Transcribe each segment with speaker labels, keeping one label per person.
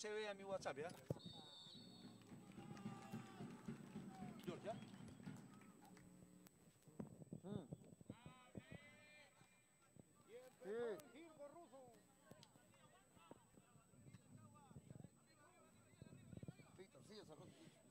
Speaker 1: se a mi WhatsApp,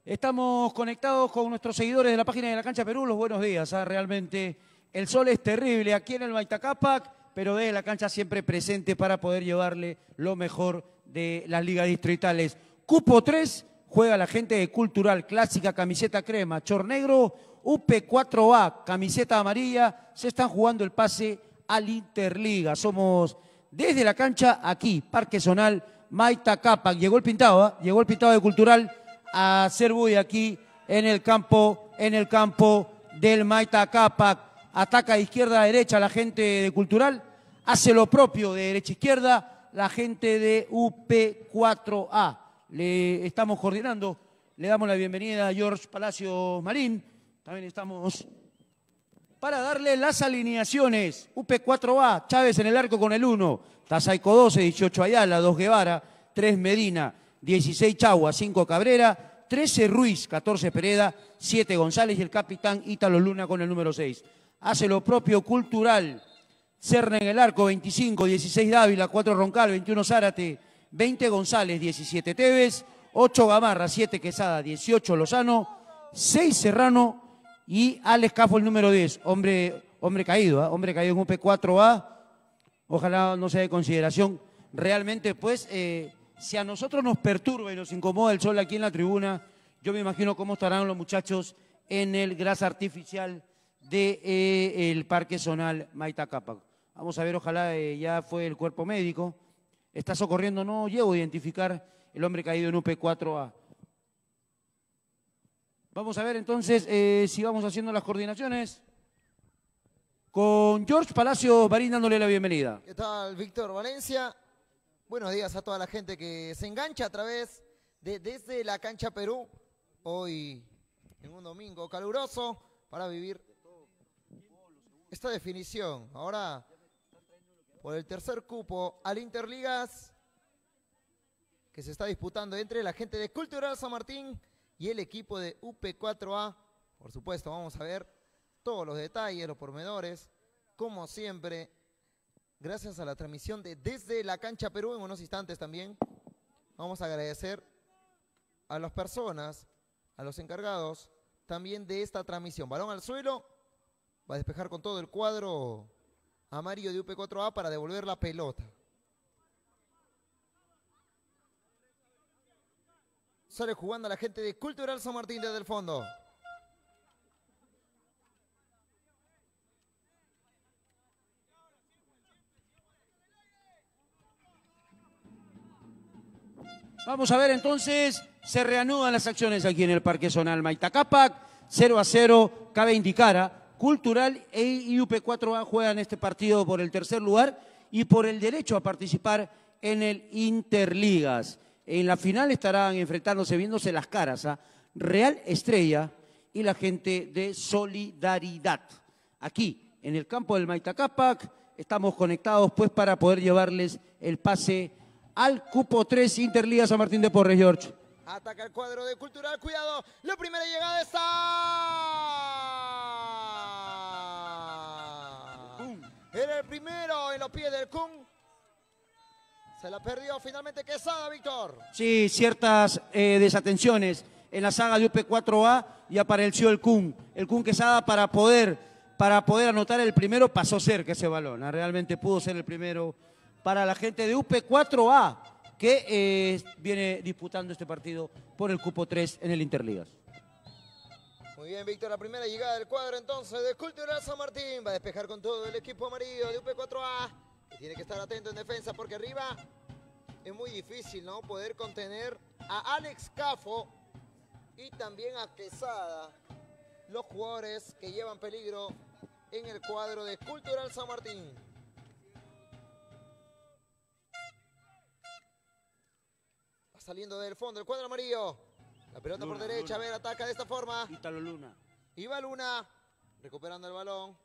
Speaker 1: Estamos conectados con nuestros seguidores de la página de la cancha Perú. Los buenos días, ¿ah? realmente. El sol es terrible aquí en el Maitacapac, pero desde la cancha siempre presente para poder llevarle lo mejor de las ligas distritales. Cupo 3 juega la gente de Cultural, clásica, camiseta crema, Chor Negro UP4A, camiseta amarilla, se están jugando el pase al Interliga. Somos desde la cancha aquí, Parque Zonal, Maita Capac. Llegó el pintado, ¿ah? llegó el pintado de Cultural a hacer bulla aquí en el campo, en el campo del Maita Capac. Ataca de izquierda a derecha la gente de Cultural, hace lo propio de derecha a izquierda la gente de UP4A. Le estamos coordinando, le damos la bienvenida a George Palacio Marín. También estamos para darle las alineaciones. UP4A, Chávez en el arco con el 1, Tazaico 12, 18 Ayala, 2 Guevara, 3 Medina, 16 Chagua, 5 Cabrera, 13 Ruiz, 14 Pereda, 7 González y el capitán Ítalo Luna con el número 6. Hace lo propio cultural. Cerna en el arco, 25, 16 Dávila, 4 Roncal, 21 Zárate, 20 González, 17 Tevez, 8 Gamarra, 7 Quesada, 18 Lozano, 6 Serrano y al escafo el número 10, hombre, hombre caído, ¿ah? hombre caído en un P4A, ojalá no sea de consideración. Realmente, pues, eh, si a nosotros nos perturba y nos incomoda el sol aquí en la tribuna, yo me imagino cómo estarán los muchachos en el grasa artificial del de, eh, Parque Zonal Maitacapac. Vamos a ver, ojalá eh, ya fue el cuerpo médico. Está socorriendo, no llevo a identificar el hombre caído en UP4A. Vamos a ver entonces eh, si vamos haciendo las coordinaciones. Con George Palacio Barín dándole la bienvenida. ¿Qué tal, Víctor Valencia?
Speaker 2: Buenos días a toda la gente que se engancha a través de desde la cancha Perú. Hoy en un domingo caluroso para vivir esta definición. Ahora por el tercer cupo al Interligas que se está disputando entre la gente de Cultural San Martín y el equipo de UP4A. Por supuesto, vamos a ver todos los detalles, los pormenores, como siempre, gracias a la transmisión de Desde la Cancha Perú en unos instantes también. Vamos a agradecer a las personas, a los encargados también de esta transmisión. Balón al suelo, va a despejar con todo el cuadro amarillo de UP4A para devolver la pelota. Sale jugando la gente de Cultural San Martín desde el fondo.
Speaker 1: Vamos a ver entonces, se reanudan las acciones aquí en el Parque Zonal Maitacapac, 0 a 0, cabe indicar, ¿ah? Cultural e IUP4A juegan este partido por el tercer lugar y por el derecho a participar en el Interligas. En la final estarán enfrentándose, viéndose las caras, a Real Estrella y la gente de Solidaridad. Aquí, en el campo del Maitacapac, estamos conectados pues para poder llevarles el pase al cupo 3 Interligas a Martín de Porres, George. Ataca el cuadro de Cultural. Cuidado. La primera llegada
Speaker 2: está. Uh. Era el primero en los pies del Kun. Se la perdió finalmente
Speaker 1: Quesada, Víctor. Sí, ciertas eh, desatenciones en la saga de UP4A y apareció el Kun. El Kun Quesada para poder, para poder anotar el primero pasó cerca ese balón. Ah, realmente pudo ser el primero para la gente de UP4A que eh, viene disputando este partido por el cupo 3 en el Interligas.
Speaker 2: Muy bien, Víctor, la primera llegada del cuadro entonces de Cultural San Martín. Va a despejar con todo el equipo amarillo de UP4A. Que tiene que estar atento en defensa porque arriba es muy difícil, ¿no? Poder contener a Alex Cafo y también a Quesada. Los jugadores que llevan peligro en el cuadro de Cultural San Martín. saliendo del fondo, el cuadro amarillo. La pelota por derecha, a ver, ataca de esta forma. Ítalo Luna. Iba Luna, recuperando el balón.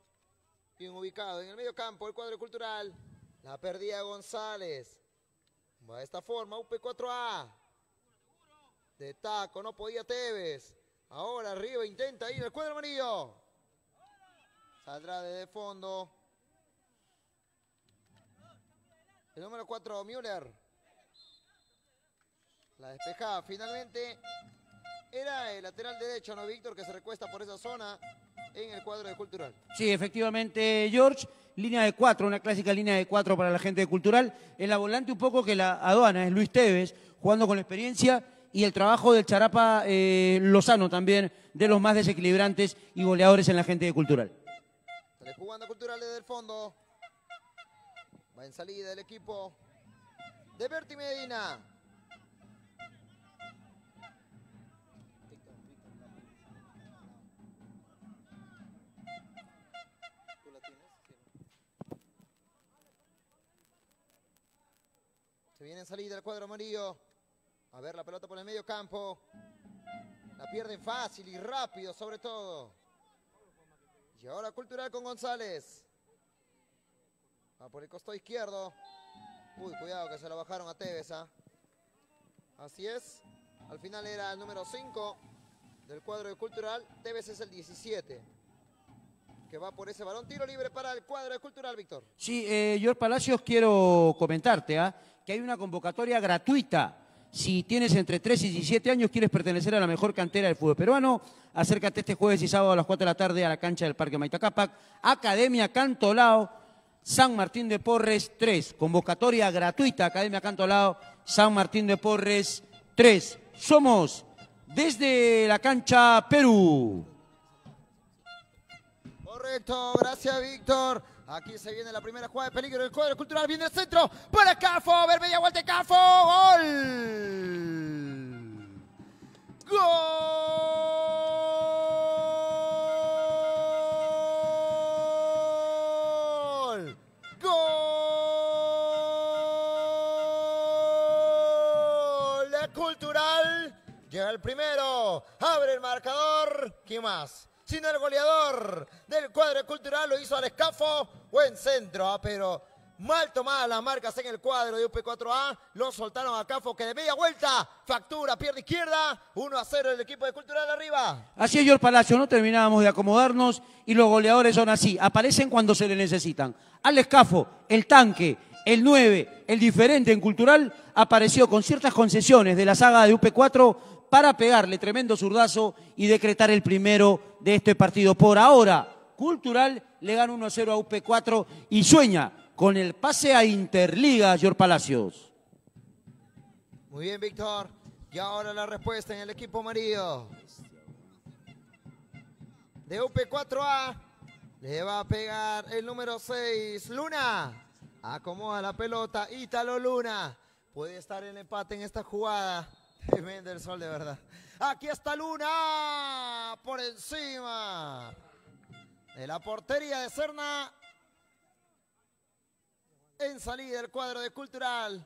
Speaker 2: Bien ubicado en el medio campo, el cuadro cultural. La perdía González. Va de esta forma, UP4A. De taco, no podía Tevez. Ahora arriba intenta ir el cuadro amarillo. Saldrá desde fondo. El número 4, Müller. La despejada finalmente era el lateral derecho, ¿no, Víctor? Que se recuesta por esa zona en el cuadro de Cultural.
Speaker 1: Sí, efectivamente, George. Línea de cuatro, una clásica línea de cuatro para la gente de Cultural. En la volante un poco que la aduana es Luis Tevez, jugando con la experiencia y el trabajo del Charapa eh, Lozano también, de los más desequilibrantes y goleadores en la gente de Cultural. Sale jugando Cultural desde el fondo.
Speaker 2: Va en salida el equipo de Berti Medina. Se viene en salida el cuadro amarillo. A ver la pelota por el medio campo. La pierden fácil y rápido sobre todo. Y ahora Cultural con González. Va por el costado izquierdo. Uy, cuidado que se la bajaron a Tevez. ¿ah? Así es. Al final era el número 5 del cuadro de Cultural. Tevez es el 17 que va por ese balón. Tiro libre para el cuadro de Cultural,
Speaker 1: Víctor. Sí, eh, George Palacios, quiero comentarte, ¿ah? que hay una convocatoria gratuita. Si tienes entre 3 y 17 años, quieres pertenecer a la mejor cantera del fútbol peruano, acércate este jueves y sábado a las 4 de la tarde a la cancha del Parque Maitacapac, Academia Cantolao, San Martín de Porres 3. Convocatoria gratuita, Academia Cantolao, San Martín de Porres 3. Somos desde la cancha Perú. Correcto, gracias
Speaker 2: Víctor. Aquí se viene la primera jugada de peligro del cuadro cultural. Viene el centro para Cafo. Ver media vuelta de Cafo. Gol. Gol. Gol. La cultural. Llega el primero. Abre el marcador. ¿Qué más? sino el goleador del cuadro cultural lo hizo al escafo. Buen centro, ah, pero mal tomadas las marcas en el cuadro de UP4A. Lo soltaron a Cafo que de media vuelta factura, pierna izquierda. 1 a 0 el equipo de Cultural
Speaker 1: arriba. Así es, George Palacio. No terminábamos de acomodarnos y los goleadores son así. Aparecen cuando se le necesitan. al escafo, el tanque, el 9, el diferente en Cultural, apareció con ciertas concesiones de la saga de UP4 para pegarle tremendo zurdazo y decretar el primero de este partido. Por ahora, Cultural le gana 1-0 a UP4 y sueña con el pase a Interliga, George Palacios.
Speaker 2: Muy bien, Víctor. Y ahora la respuesta en el equipo amarillo. De UP4A le va a pegar el número 6, Luna. Acomoda la pelota, Ítalo Luna. Puede estar el empate en esta jugada. Tremendo el sol, de verdad. Aquí está Luna por encima de la portería de Serna. En salida el cuadro de Cultural.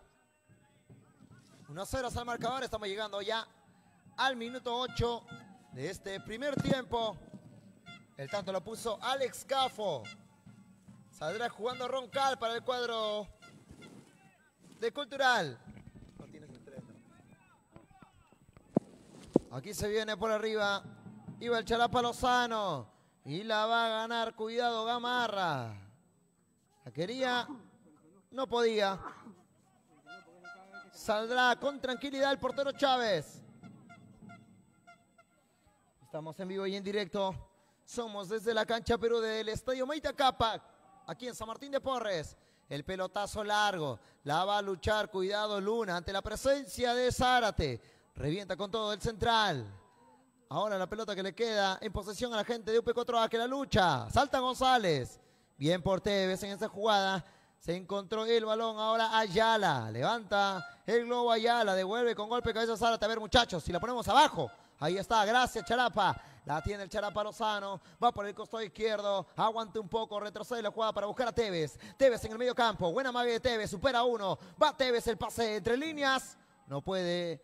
Speaker 2: 1 0 al marcador. Estamos llegando ya al minuto 8 de este primer tiempo. El tanto lo puso Alex Cafo. Saldrá jugando Roncal para el cuadro de Cultural. Aquí se viene por arriba. Iba el Charapa Lozano. Y la va a ganar. Cuidado, Gamarra. La quería. No podía. Saldrá con tranquilidad el portero Chávez. Estamos en vivo y en directo. Somos desde la cancha Perú del Estadio Maita Aquí en San Martín de Porres. El pelotazo largo. La va a luchar. Cuidado Luna ante la presencia de Zárate. Revienta con todo el central. Ahora la pelota que le queda en posesión a la gente de UP4A que la lucha. Salta González. Bien por Tevez en esa jugada. Se encontró el balón ahora Ayala. Levanta el globo Ayala. Devuelve con golpe de cabeza Zárate. A ver, muchachos, si la ponemos abajo. Ahí está, gracias Charapa. La tiene el Charapa Lozano. Va por el costado izquierdo. Aguante un poco. Retrocede la jugada para buscar a Tevez. Tevez en el medio campo. Buena magia de Tevez. Supera uno. Va Tevez el pase entre líneas. No puede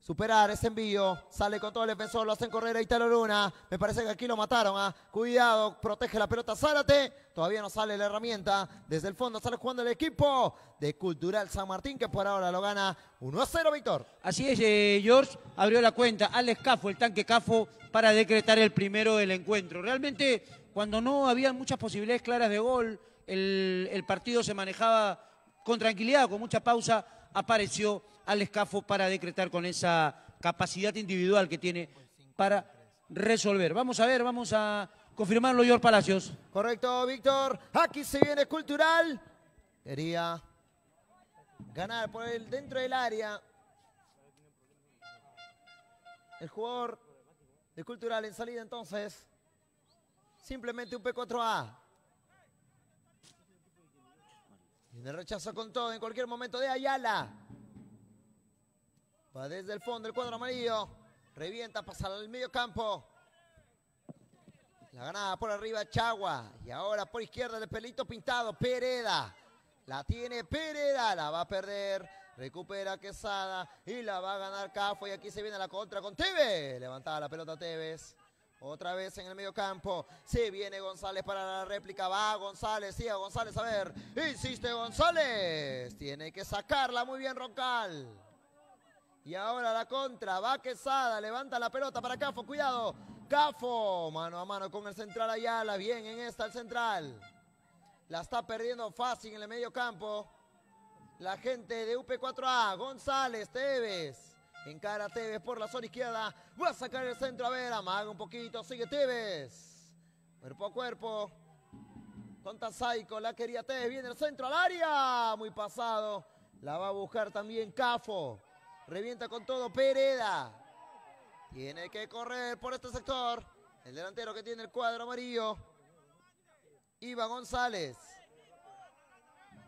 Speaker 2: Superar ese envío. Sale con todo el defensor. Lo hacen correr a Italo Luna. Me parece que aquí lo mataron. Ah. Cuidado. Protege la pelota Zárate. Todavía no sale la herramienta. Desde el fondo sale jugando el equipo de Cultural San Martín. Que por
Speaker 1: ahora lo gana 1 a 0, Víctor. Así es, eh, George. Abrió la cuenta. al Cafo, el tanque Cafo, para decretar el primero del encuentro. Realmente, cuando no había muchas posibilidades claras de gol, el, el partido se manejaba con tranquilidad, con mucha pausa. Apareció al escafo para decretar con esa capacidad individual que tiene para resolver. Vamos a ver, vamos a confirmarlo, George Palacios. Correcto, Víctor. Aquí se viene Cultural. Quería ganar por
Speaker 2: el dentro del área. El jugador de Cultural en salida entonces. Simplemente un P4A. Le rechazo con todo en cualquier momento de Ayala. Va desde el fondo el cuadro amarillo. Revienta, pasa al medio campo. La ganada por arriba Chagua. Y ahora por izquierda el pelito pintado. Pereda. La tiene Pereda. La va a perder. Recupera Quesada. Y la va a ganar Cafo. Y aquí se viene la contra con Tevez. Levantada la pelota Tevez. Otra vez en el medio campo. Se viene González para la réplica. Va González. a González. A ver. Insiste González. Tiene que sacarla. Muy bien Roncal. Y ahora la contra, va Quesada, levanta la pelota para Cafo, cuidado. Cafo, mano a mano con el central allá la bien en esta el central. La está perdiendo fácil en el medio campo. La gente de UP4A, González, Tevez. Encara Tevez por la zona izquierda. Va a sacar el centro, a ver, amaga un poquito, sigue Tevez. Cuerpo a cuerpo. Tonta Saico, la quería Tevez, viene el centro al área. Muy pasado. La va a buscar también Cafo. Revienta con todo Pereda. Tiene que correr por este sector. El delantero que tiene el cuadro amarillo. Iba González.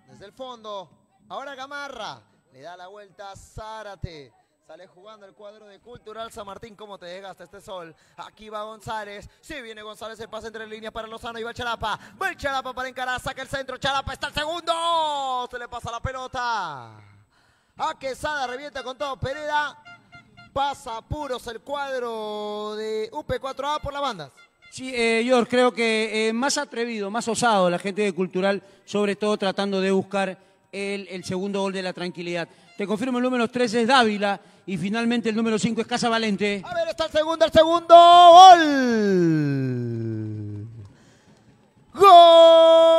Speaker 2: Desde el fondo. Ahora Gamarra. Le da la vuelta a Zárate. Sale jugando el cuadro de Cultural San Martín. ¿Cómo te desgasta este sol? Aquí va González. Si sí, viene González. El pase entre líneas para Lozano. Y va el Chalapa. Va para encarar. Saca el centro. Chalapa está el segundo. Se le pasa la pelota. A Quesada revienta con todo Pereda. Pasa puros el cuadro de UP4A por la banda.
Speaker 1: Sí, George, eh, creo que eh, más atrevido, más osado la gente de Cultural, sobre todo tratando de buscar el, segundo gol de la tranquilidad. Te confirmo, el número 3 es Dávila y finalmente el número 5 es Casa Valente. A ver, está el segundo, el segundo gol. Gol.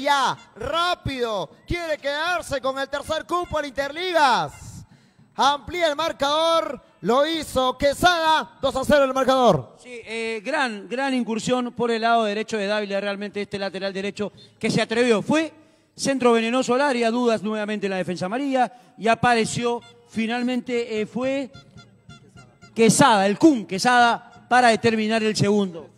Speaker 2: ya rápido quiere quedarse con el tercer cupo en Interligas. Amplía el marcador, lo hizo Quesada, 2 a
Speaker 1: 0 el marcador. Sí, eh, gran, gran incursión por el lado derecho de Dávila, realmente este lateral derecho que se atrevió. Fue centro venenoso al área, dudas nuevamente en la defensa amarilla y apareció finalmente eh, fue Quesada, el Kun Quesada para determinar el segundo.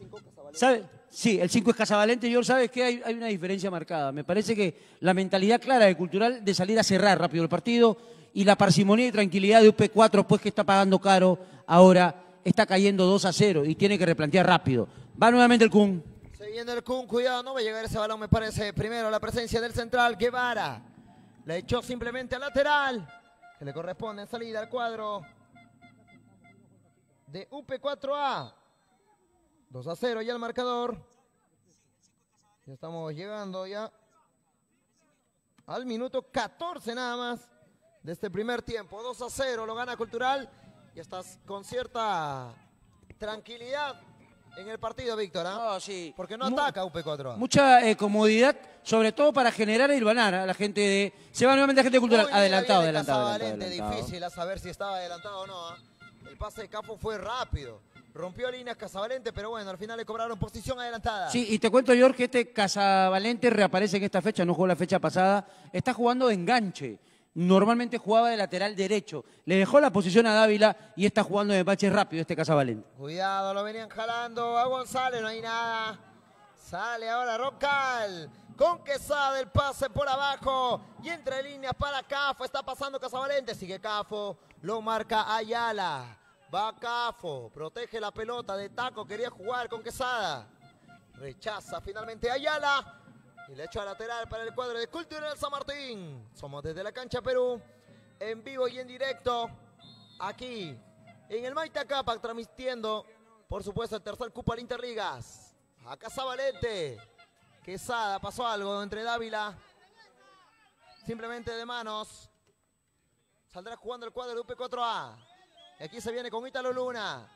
Speaker 1: Sí, el 5 es Casavalente. Yo, ¿sabes que hay, una diferencia marcada. Me parece que la mentalidad clara de Cultural de salir a cerrar rápido el partido y la parsimonía y tranquilidad de UP4, pues que está pagando caro ahora, está cayendo 2 a 0 y tiene que replantear rápido. Va nuevamente el Kun. Se viene el Kun, cuidado, no va a
Speaker 2: llegar ese balón, me parece. Primero la presencia del central, Guevara. La echó simplemente al lateral, que le corresponde en salida al cuadro de UP4A. 2 a 0 ya el marcador. Ya estamos llegando ya al minuto 14 nada más de este primer tiempo. 2 a 0 lo gana Cultural. Y estás con cierta tranquilidad en el partido, Víctor. ¿ah? sí. Porque no ataca UP4.
Speaker 1: Mucha eh, comodidad, sobre todo para generar el banar la gente de. Se va nuevamente la gente de Cultural. adelantado, adelantado, adelantado, Difícil
Speaker 2: a saber si estaba adelantado o no. ¿ah? El pase de Capo fue rápido. Rompió líneas Casavalente, pero
Speaker 1: bueno, al final le cobraron posición adelantada. Sí, y te cuento, George, que este Casavalente reaparece en esta fecha, no jugó la fecha pasada. Está jugando de enganche. Normalmente jugaba de lateral derecho. Le dejó la posición a Dávila y está jugando de bache rápido este Casavalente. Cuidado, lo venían jalando a González, no hay nada.
Speaker 2: Sale ahora Roncal con Quesada el pase por abajo y entre líneas para Cafo, está pasando Casavalente, sigue Cafo, lo marca Ayala. Cafo, protege la pelota de taco, quería jugar con Quesada. Rechaza finalmente Ayala. Y le echa a lateral para el cuadro de Cultural San Martín. Somos desde la cancha Perú, en vivo y en directo, aquí en el Maita Capac, transmitiendo, por supuesto, el tercer cupo al Interligas. Acá Zabalete. Quesada, pasó algo entre Dávila. Simplemente de manos. Saldrá jugando el cuadro de UP4A. Aquí se viene con Ítalo Luna.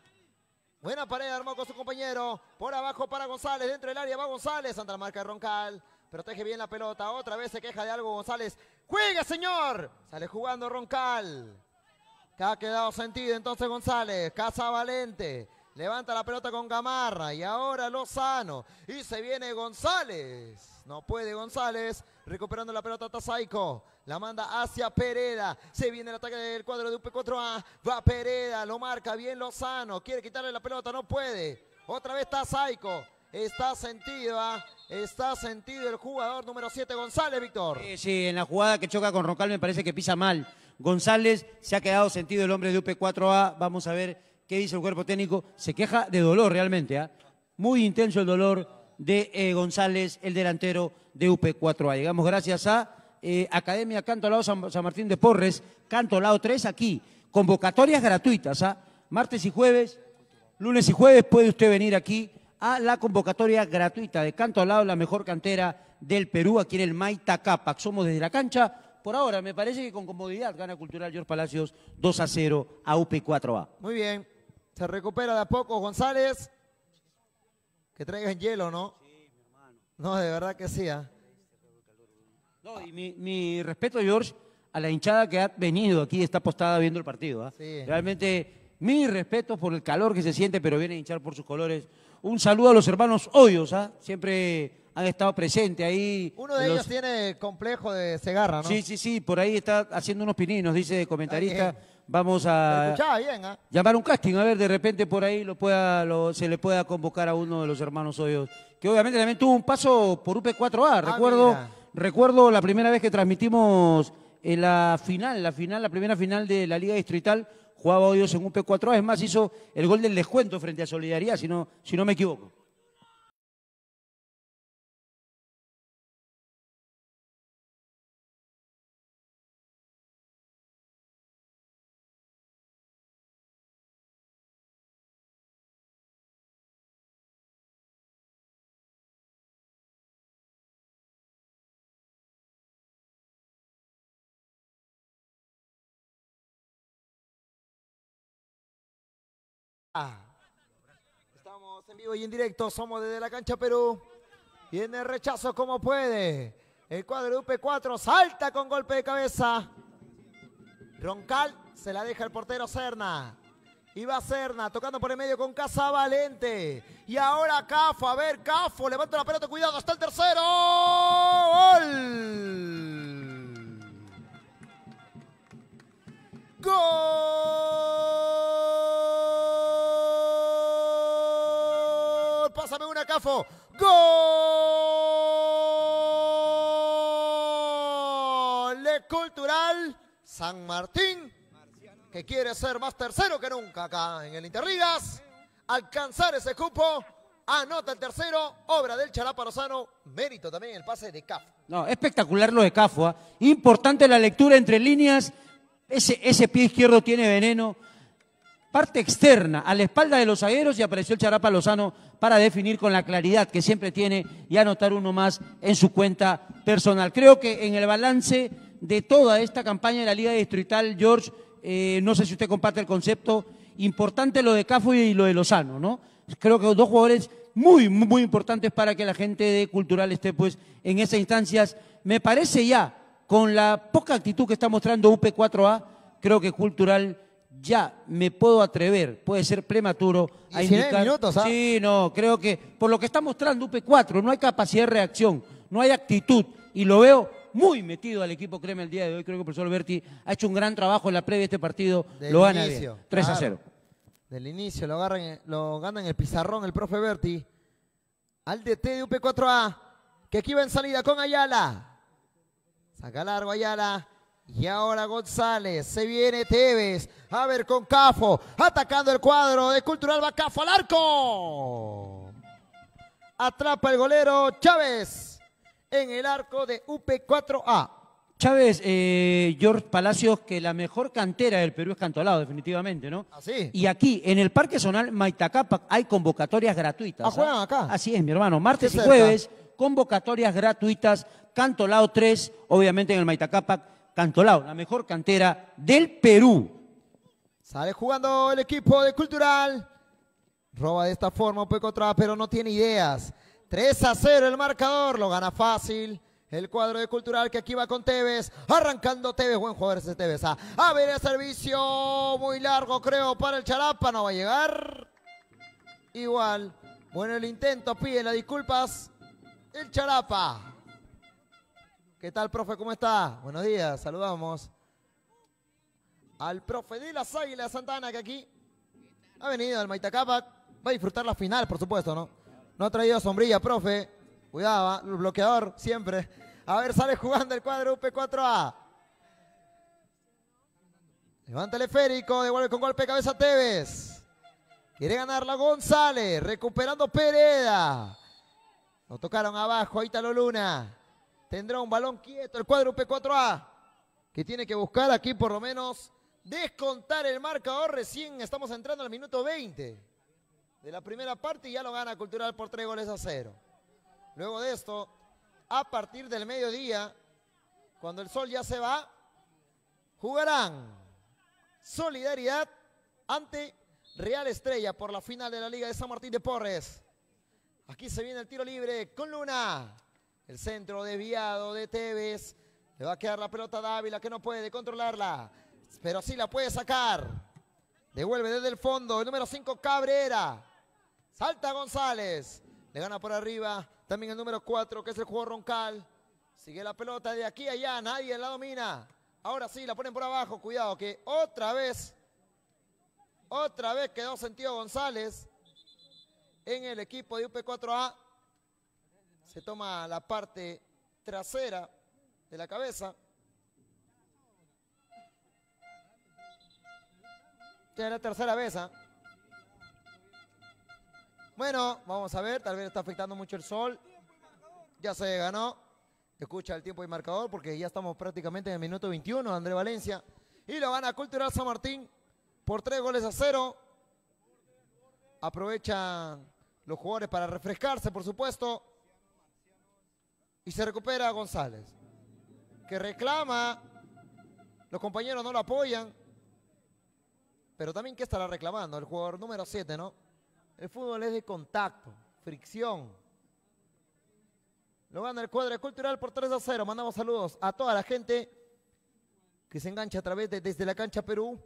Speaker 2: Buena pared armó con su compañero. Por abajo para González. Dentro del área va González. Santa marca de Roncal. Protege bien la pelota. Otra vez se queja de algo González. ¡Juega, señor! Sale jugando Roncal. Que ha quedado sentido entonces González. Casa Valente. Levanta la pelota con Gamarra y ahora Lozano. Y se viene González. No puede González. Recuperando la pelota Tazaico. La manda hacia Pereda. Se viene el ataque del cuadro de UP4A. Va Pereda. Lo marca bien Lozano. Quiere quitarle la pelota. No puede. Otra vez Tazaico. Está sentido, ¿ah? está sentido el jugador número 7, González,
Speaker 1: Víctor. Sí, sí, en la jugada que choca con Rocal me parece que pisa mal. González se ha quedado sentido el hombre de UP4A. Vamos a ver ¿Qué dice el cuerpo técnico? Se queja de dolor realmente, ah Muy intenso el dolor de eh, González, el delantero de UP4A. Llegamos gracias a eh, Academia Canto Lado San, Martín de Porres, Canto Lado 3, aquí. Convocatorias gratuitas, ¿ah? Martes y jueves, lunes y jueves puede usted venir aquí a la convocatoria gratuita de Canto Lado, la mejor cantera del Perú, aquí en el Maita Capac. Somos desde la cancha. Por ahora, me parece que con comodidad gana Cultural George Palacios 2 a 0 a UP4A. Muy bien. Se recupera de a poco González.
Speaker 2: Que traigan hielo, ¿no? Sí, mi hermano. No, de verdad que sí. ¿ah?
Speaker 1: y mi, respeto, George, a la hinchada que ha venido aquí, está apostada viendo el partido. ¿ah? Realmente, mi respeto por el calor que se siente, pero viene a hinchar por sus colores. Un saludo a los hermanos Hoyos, ¿ah? siempre han estado presentes ahí. Uno de ellos tiene complejo de cegarra, ¿no? Sí, sí, sí, por ahí está haciendo unos pininos, dice el comentarista. Vamos a ¿eh? llamar un casting, a ver, de repente por ahí lo pueda, lo, se le pueda convocar a uno de los hermanos Hoyos, que obviamente también tuvo un paso por UP4A. Ah, recuerdo, recuerdo la primera vez que transmitimos en la final, la final, la primera final de la Liga Distrital, jugaba Hoyos en UP4A, es más, hizo el gol del descuento frente a Solidaridad, si no, si no me equivoco.
Speaker 2: Estamos en vivo y en directo, somos desde la cancha Perú. Viene rechazo como puede. El cuadro up 4 salta con golpe de cabeza. Roncal se la deja el portero Serna. Y va Serna tocando por el medio con Casa Valente. Y ahora Cafo, a ver, Cafo, levanta la pelota, cuidado, hasta el tercero. ¡Gol! pásame una, Cafo. ¡Gol! Cultural San Martín, que quiere ser más tercero que nunca acá en el Interligas. Alcanzar ese cupo. Anota el tercero, obra del Chará Lozano, mérito también el pase de Cafo.
Speaker 1: No, espectacular lo de Cafo, ¿ah? importante la lectura entre líneas, ese, ese pie izquierdo tiene veneno, parte externa, a la espalda de los zagueros y apareció el Charapa Lozano para definir con la claridad que siempre tiene y anotar uno más en su cuenta personal. Creo que en el balance de toda esta campaña de la Liga Distrital, George, eh, no sé si usted comparte el concepto, importante lo de Cafu y lo de Lozano, ¿no? Creo que dos jugadores muy, muy importantes para que la gente de Cultural esté pues en esas instancias. Me parece ya, con la poca actitud que está mostrando UP4A, creo que Cultural ya me puedo atrever, puede ser prematuro, a indicar. minutos, ¿ah? Sí, no, creo que por lo que está mostrando UP4, no hay capacidad de reacción, no hay actitud, y lo veo muy metido al equipo Crema el día de hoy. Creo que el profesor Berti ha hecho un gran trabajo en la previa de este partido. lo gana 3 a 0. Del inicio, lo, agarran, lo ganan el pizarrón el profe Berti.
Speaker 2: Al DT de UP4A, que aquí va en salida con Ayala. Saca largo Ayala. Y ahora González, se viene Tevez, a ver con Cafo, atacando el cuadro de Cultural va Cafo al arco.
Speaker 1: Atrapa el golero Chávez en el arco de UP4A. Chávez, eh, George Palacios, que la mejor cantera del Perú es Cantolao, definitivamente, ¿no? Así. Ah, y aquí, en el Parque Zonal Maitacapac, hay convocatorias gratuitas. Ah, ah, juegan acá. Así es, mi hermano. Martes y jueves, convocatorias gratuitas. Cantolao 3, obviamente en el Maitacapac, Cantolao, la mejor cantera del Perú.
Speaker 2: Sale jugando el equipo de Cultural. Roba de esta forma un poco atrás, pero no tiene ideas. 3 a 0 el marcador, lo gana fácil. El cuadro de Cultural que aquí va con Tevez. Arrancando Tevez. Buen jugador ese Tevez. A, ver el servicio. Muy largo creo para el Charapa. No va a llegar. Igual. Bueno el intento. Pide las disculpas. El Charapa. ¿Qué tal, profe? ¿Cómo está? Buenos días, saludamos. Al profe de las Águilas Santana, que aquí ha venido al Maitacapa. Va a disfrutar la final, por supuesto, ¿no? No ha traído sombrilla, profe. Cuidado, el bloqueador, siempre. A ver, sale jugando el cuadro UP4A. Levanta el esférico, devuelve con golpe cabeza a Tevez. Quiere la González, recuperando Pereda. Lo tocaron abajo, ahí lo Luna tendrá un balón quieto el p 4A, que tiene que buscar aquí por lo menos descontar el marcador. Recién estamos entrando al minuto 20 de la primera parte y ya lo gana Cultural por tres goles a cero. Luego de esto, a partir del mediodía, cuando el sol ya se va, jugarán Solidaridad ante Real Estrella por la final de la Liga de San Martín de Porres. Aquí se viene el tiro libre con Luna. El centro desviado de Tevez. Le va a quedar la pelota a Dávila que no puede controlarla. Pero sí la puede sacar. Devuelve desde el fondo. El número 5 Cabrera. Salta González. Le gana por arriba. También el número 4 que es el jugador Roncal. Sigue la pelota de aquí a allá. Nadie la domina. Ahora sí, la ponen por abajo. Cuidado que otra vez. Otra vez quedó sentido González en el equipo de UP4A se toma la parte trasera de la cabeza. Ya la tercera vez, ¿ah? Bueno, vamos a ver, tal vez está afectando mucho el sol. Ya se ganó. Escucha el tiempo y marcador porque ya estamos prácticamente en el minuto 21, André Valencia. Y lo van a culturar San Martín por tres goles a cero. Aprovechan los jugadores para refrescarse, por supuesto. Y se recupera González, que reclama, los compañeros no lo apoyan, pero también ¿qué estará reclamando? El jugador número 7, ¿no? El fútbol es de contacto, fricción. Lo gana el cuadro cultural por 3 a 0. Mandamos saludos a toda la gente que se engancha a través de Desde la Cancha Perú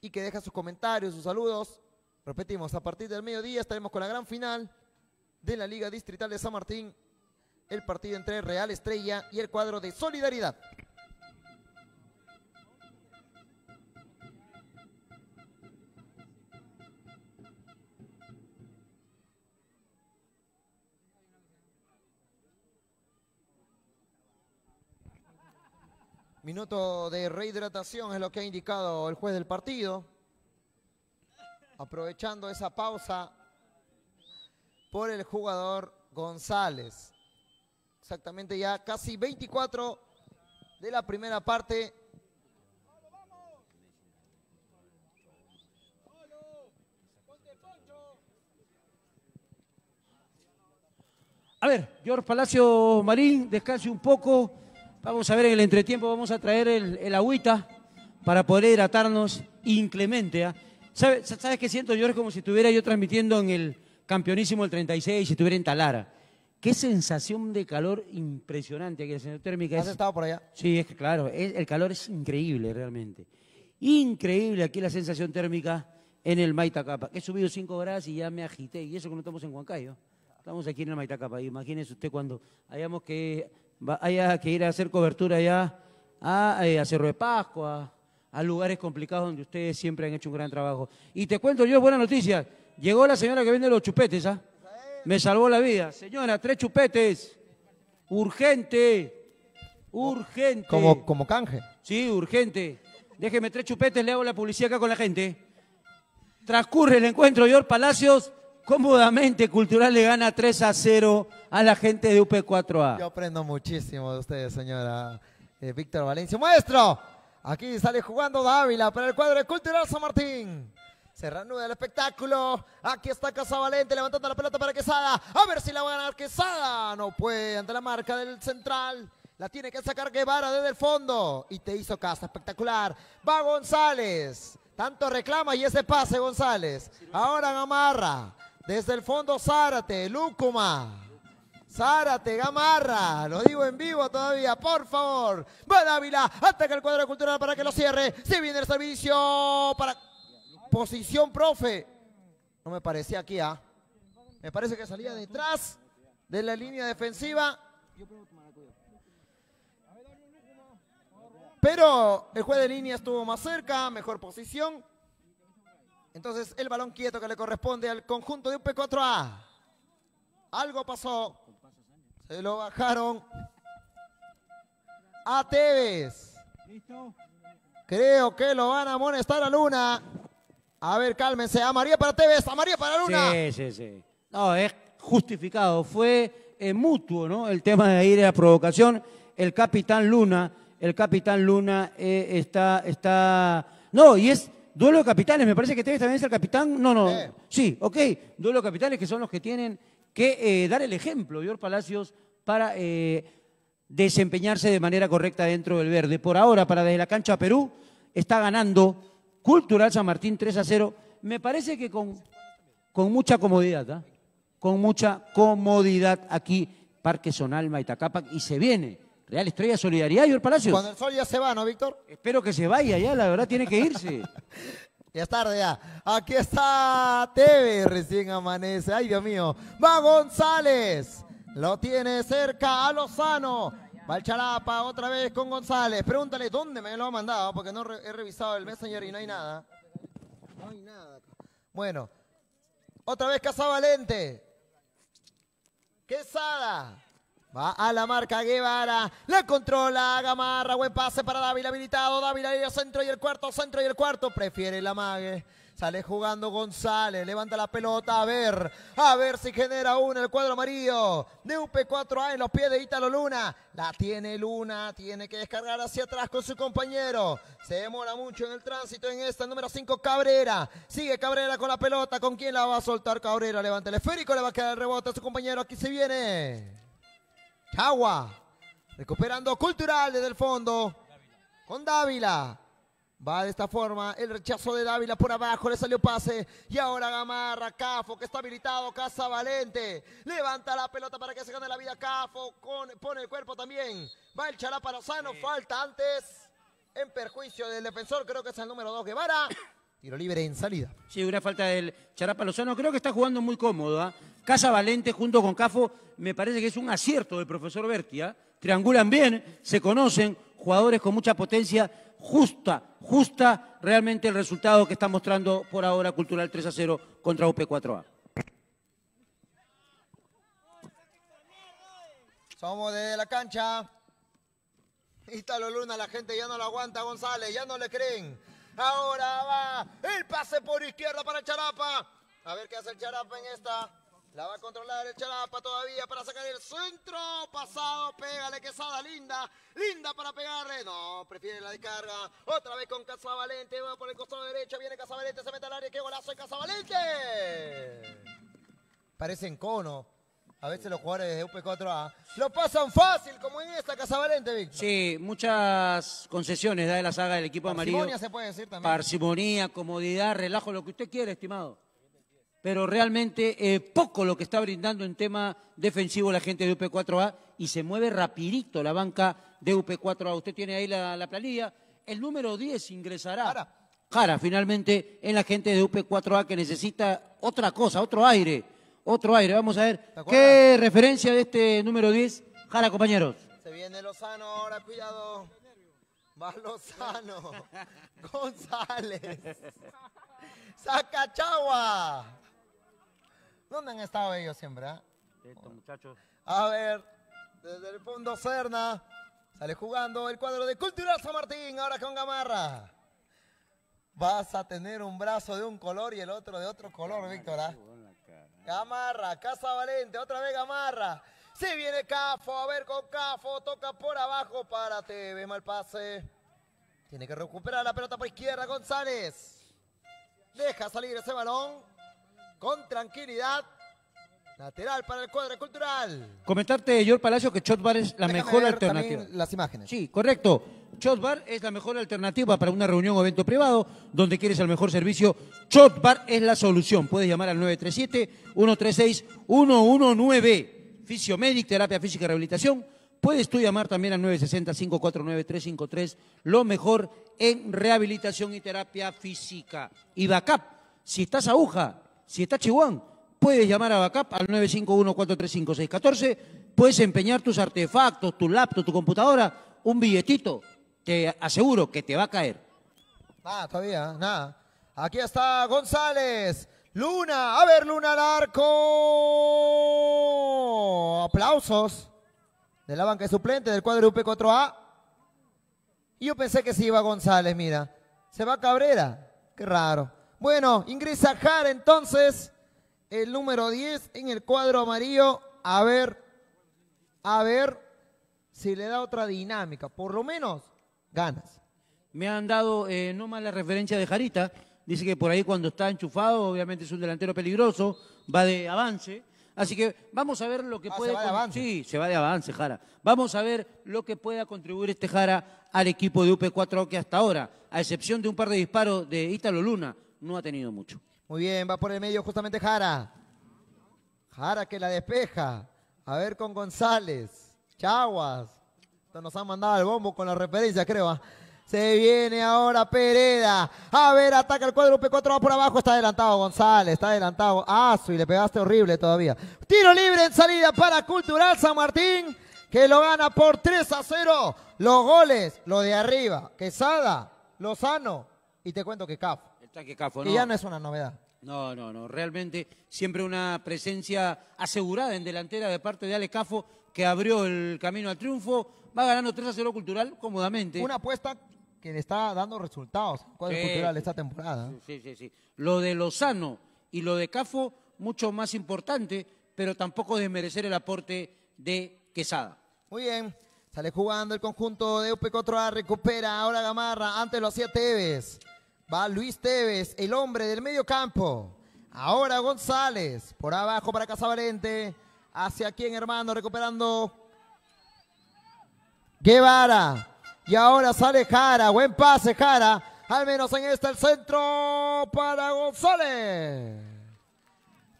Speaker 2: y que deja sus comentarios, sus saludos. Repetimos, a partir del mediodía estaremos con la gran final de la Liga Distrital de San Martín el partido entre Real Estrella y el cuadro de Solidaridad. Minuto de rehidratación es lo que ha indicado el juez del partido. Aprovechando esa pausa por el jugador González. Exactamente ya casi 24 de la primera parte.
Speaker 1: A ver, George Palacio Marín, descanse un poco. Vamos a ver en el entretiempo, vamos a traer el, el agüita para poder hidratarnos inclemente. ¿sabes? ¿ah? ¿Sabes qué siento, George? Como si estuviera yo transmitiendo en el campeonísimo el 36 y si estuviera en Talara. Qué sensación de calor impresionante aquí la sensación térmica ¿Has estado por allá? Sí, es que claro, el calor es increíble realmente. Increíble aquí la sensación térmica en el Maitacapa. He subido 5 grados y ya me agité. Y eso que no estamos en Huancayo. Estamos aquí en el Maitacapa. Imagínese usted cuando hayamos que, haya que ir a hacer cobertura allá eh, a, Cerro de Pascua, a lugares complicados donde ustedes siempre han hecho un gran trabajo. Y te cuento yo buena noticia. Llegó la señora que vende los chupetes, ¿ah? me salvó la vida. Señora, tres chupetes. Urgente. Urgente. Como, como canje. Sí, urgente. Déjeme tres chupetes, le hago la publicidad acá con la gente. Transcurre el encuentro, Yor Palacios cómodamente Cultural le gana 3 a 0 a la gente de UP4A.
Speaker 2: Yo aprendo muchísimo de ustedes, señora eh, Víctor Valencia. Maestro, aquí sale jugando Dávila para el cuadro de Cultural San Martín. Se reanuda el espectáculo. Aquí está Casa levantando la pelota para Quesada. A ver si la va a ganar Quesada. No puede ante la marca del central. La tiene que sacar Guevara desde el fondo. Y te hizo casa. Espectacular. Va González. Tanto reclama y ese pase González. Ahora Gamarra. Desde el fondo Zárate. Lúcuma. Zárate, Gamarra, lo digo en vivo todavía, por favor. Va Dávila, ataca el cuadro cultural para que lo cierre. Se viene el servicio para Posición, profe. No me parecía aquí, a ¿ah? Me parece que salía detrás de la línea defensiva. Pero el juez de línea estuvo más cerca, mejor posición. Entonces el balón quieto que le corresponde al conjunto de un P4A. Algo pasó. Se lo bajaron a Tevez. Creo que lo van a amonestar a Luna. A ver, cálmense. A María para Tevez, a María para Luna. Sí, sí, sí. No, es
Speaker 1: justificado. Fue eh, mutuo, ¿no? El tema de ir a la provocación. El capitán Luna, el capitán Luna eh, está, está. No, y es duelo de capitanes. Me parece que Tevez también es el capitán. No, no. Sí, ok. Duelo de capitanes que son los que tienen que eh, dar el ejemplo, George Palacios, para desempeñarse de manera correcta dentro del verde. Por ahora, para desde la cancha a Perú, está ganando Cultural San Martín 3 a 0. Me parece que con, con mucha comodidad, ¿eh? con mucha comodidad aquí, Parque Sonalma y y se viene. Real Estrella Solidaridad y el Palacio. Cuando el
Speaker 2: sol ya se va, ¿no, Víctor? Espero que se vaya
Speaker 1: ya, la verdad tiene que irse.
Speaker 2: ya es tarde ya. Aquí está TV, recién amanece. Ay, Dios mío. Va González. Lo tiene cerca a Lozano chalapa otra vez con González. Pregúntale dónde me lo ha mandado, porque no he revisado el Messenger y no hay nada. No hay nada. Bueno, otra vez Casavalente. Quesada. Va a la marca Guevara. La controla Gamarra. Buen pase para Dávila. Habilitado. Dávila aire al centro y el cuarto. Centro y el cuarto. Prefiere la mague. Sale jugando González. Levanta la pelota. A ver. A ver si genera una el cuadro amarillo. De UP4A en los pies de Ítalo Luna. La tiene Luna. Tiene que descargar hacia atrás con su compañero. Se demora mucho en el tránsito en esta. Número 5 Cabrera. Sigue Cabrera con la pelota. ¿Con quién la va a soltar Cabrera? Levanta el esférico. Le va a quedar el rebote a su compañero. Aquí se viene. Chagua. Recuperando Cultural desde el fondo. Con Dávila. Va de esta forma, el rechazo de Dávila por abajo, le salió pase. Y ahora Gamarra, Cafo, que está habilitado, Casa Valente. Levanta la pelota para que se gane la vida Cafo, pone el cuerpo también. Va el Chará Lozano, falta antes. En perjuicio del defensor, creo que es el número 2, Guevara.
Speaker 1: Tiro libre en salida. Sí, una falta del Charapa Lozano. Creo que está jugando muy cómodo. ¿ah? Casa Valente junto con Cafo, me parece que es un acierto del profesor Bertia. ¿ah? Triangulan bien, se conocen, jugadores con mucha potencia justa, justa realmente el resultado que está mostrando por ahora Cultural 3 a 0 contra UP4A.
Speaker 2: Somos de la cancha. Ítalo Luna, la gente ya no lo aguanta, González, ya no le creen. Ahora va el pase por izquierda para Charapa. A ver qué hace el Charapa en esta. La va a controlar el Chalapa todavía para sacar el centro. Pasado, pégale, quesada linda. Linda para pegarle. No, prefiere la descarga. Otra vez con Casavalente. Va por el costado derecho. Viene Casavalente, se mete al área. ¡Qué golazo de Casavalente! Parecen cono. A veces los jugadores de UP4A
Speaker 1: lo pasan fácil, como en esta Casavalente, Víctor. Sí, muchas concesiones da de la saga del equipo amarillo. Parsimonía
Speaker 2: se puede decir también.
Speaker 1: Parsimonía, comodidad, relajo, lo que usted quiere, estimado pero realmente eh, poco lo que está brindando en tema defensivo la gente de UP4A y se mueve rapidito la banca de UP4A. Usted tiene ahí la, planilla, el número 10 ingresará. Jara. finalmente, en la gente de UP4A que necesita otra cosa, otro aire, otro aire. Vamos a ver qué referencia de este número 10. Jara, compañeros. Se viene Lozano ahora, cuidado.
Speaker 2: Va Lozano. González. Sacachagua. ¿Dónde han estado ellos siempre? Ah?
Speaker 1: Estos muchachos.
Speaker 2: A ver, desde el fondo Cerna. Sale jugando el cuadro de Cultural San Martín, ahora con Gamarra. Vas a tener un brazo de un color y el otro de otro color, Víctor. Ah. Gamarra, Casa Valente, otra vez Gamarra. Si sí, viene Cafo, a ver con Cafo, toca por abajo para ve mal pase. Tiene que recuperar la pelota por izquierda González. Deja salir ese balón con tranquilidad. Lateral para el cuadro
Speaker 1: cultural. Comentarte, George Palacio, que Chotbar es la mejor alternativa. Las imágenes. Sí, correcto. Chotbar es la mejor alternativa para una reunión o evento privado donde quieres el mejor servicio. Chotbar es la solución. Puedes llamar al 937-136-119. Fisiomedic, terapia física y rehabilitación. Puedes tú llamar también al 960-549-353. Lo mejor en rehabilitación y terapia física. Y Backup, si estás aguja, si está Chihuahua, puedes llamar a Backup al 951 435 puedes empeñar tus artefactos, tu laptop, tu computadora, un billetito. Te aseguro que te va a caer. Ah,
Speaker 2: ¿eh? todavía, nada. Aquí está González. Luna, a ver, Luna al arco. Aplausos de la banca de suplente del cuadro UP4A. Y yo pensé que se iba González, mira. Se va Cabrera. Qué raro. Bueno, ingresa Jara entonces, el número 10 en el cuadro amarillo. A ver, a ver si le da otra dinámica.
Speaker 1: Por lo menos ganas. Me han dado eh, no más la referencia de Jarita. Dice que por ahí cuando está enchufado, obviamente es un delantero peligroso, va de avance. Así que vamos a ver lo que ah, puede. Se de avance. Sí, se va de avance, Jara. Vamos a ver lo que pueda contribuir este Jara al equipo de UP4 que hasta ahora, a excepción de un par de disparos de Ítalo Luna, no ha tenido mucho. Muy bien, va por el medio justamente Jara. Jara que
Speaker 2: la despeja. A ver con González. Chaguas. Nos han mandado al bombo con la referencia, creo. ¿ah? Se viene ahora Pereda. A ver, ataca el cuadro, p 4 va por abajo. Está adelantado González, está adelantado. Azu, y le pegaste horrible todavía. Tiro libre en salida para Cultural San Martín, que lo gana por 3 a 0. Los goles, lo de arriba, Quesada, Lozano, y te cuento que Caf. ¿no? Y ya no es una novedad.
Speaker 1: No, no, no. Realmente siempre una presencia asegurada en delantera de parte de Ale Cafo que abrió el camino al triunfo. Va ganando 3 a 0 Cultural cómodamente. Una apuesta que le está dando resultados al Cultural
Speaker 2: esta temporada.
Speaker 1: Sí, sí, sí. Lo de Lozano y lo de Cafo, mucho más importante, pero tampoco desmerecer el aporte de Quesada. Muy bien. Sale jugando el conjunto
Speaker 2: de UP4A, recupera ahora Gamarra, antes lo hacía Tevez. Va Luis Tevez, el hombre del medio campo. Ahora González, por abajo para Casavalente. ¿Hacia quién, hermano? Recuperando. Guevara. Y ahora sale Jara. Buen pase, Jara. Al menos en este el centro para González.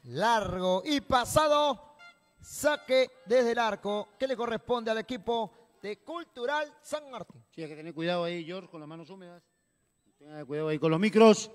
Speaker 2: Largo y pasado. Saque desde el arco que le corresponde al equipo de Cultural
Speaker 1: San Martín. Tiene que tener cuidado ahí, George, con las manos húmedas. Cuidado ahí con los micros.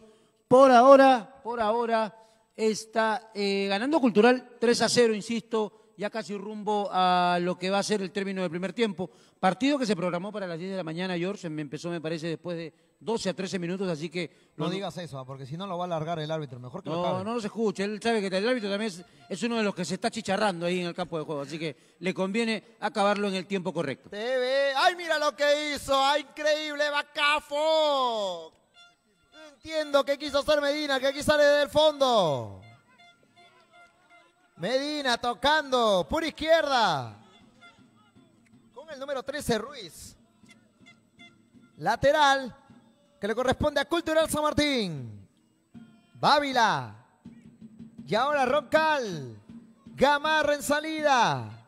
Speaker 1: Por ahora, por ahora, está eh, ganando Cultural 3 a 0, insisto, ya casi rumbo a lo que va a ser el término del primer tiempo. Partido que se programó para las 10 de la mañana, George, me empezó, me parece, después de 12 a 13 minutos, así que... No, digas eso, ah, porque si no lo va a alargar el árbitro, mejor que no, lo No, no se escuche. él sabe que el árbitro también es, uno de los que se está chicharrando ahí en el campo de juego, así que le conviene acabarlo en el tiempo correcto.
Speaker 2: ¡ay, mira lo que hizo! ¡Ay, ah, increíble, Bacafo! Entiendo que quiso hacer Medina, que aquí sale del fondo. Medina tocando, por izquierda. Con el número 13, Ruiz. Lateral, que le corresponde a Cultural San Martín. Bávila. Y ahora Roncal. Gamarra en salida.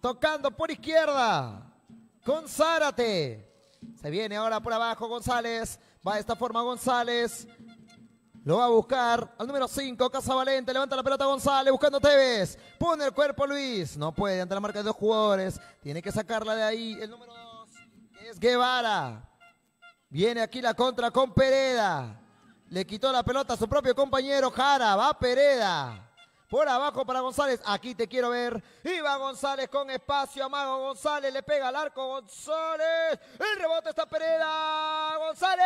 Speaker 2: Tocando por izquierda. Con Zárate. Se viene ahora por abajo González. Va de esta forma González. Lo va a buscar al número 5, Casa Levanta la pelota González, buscando Tevez. Pone el cuerpo Luis. No puede ante la marca de dos jugadores. Tiene que sacarla de ahí. El número 2 es Guevara. Viene aquí la contra con Pereda. Le quitó la pelota a su propio compañero Jara. Va Pereda. Por abajo para González. Aquí te quiero ver. Iba González con espacio. Amago González. Le pega al arco González. El rebote está Pereda. González.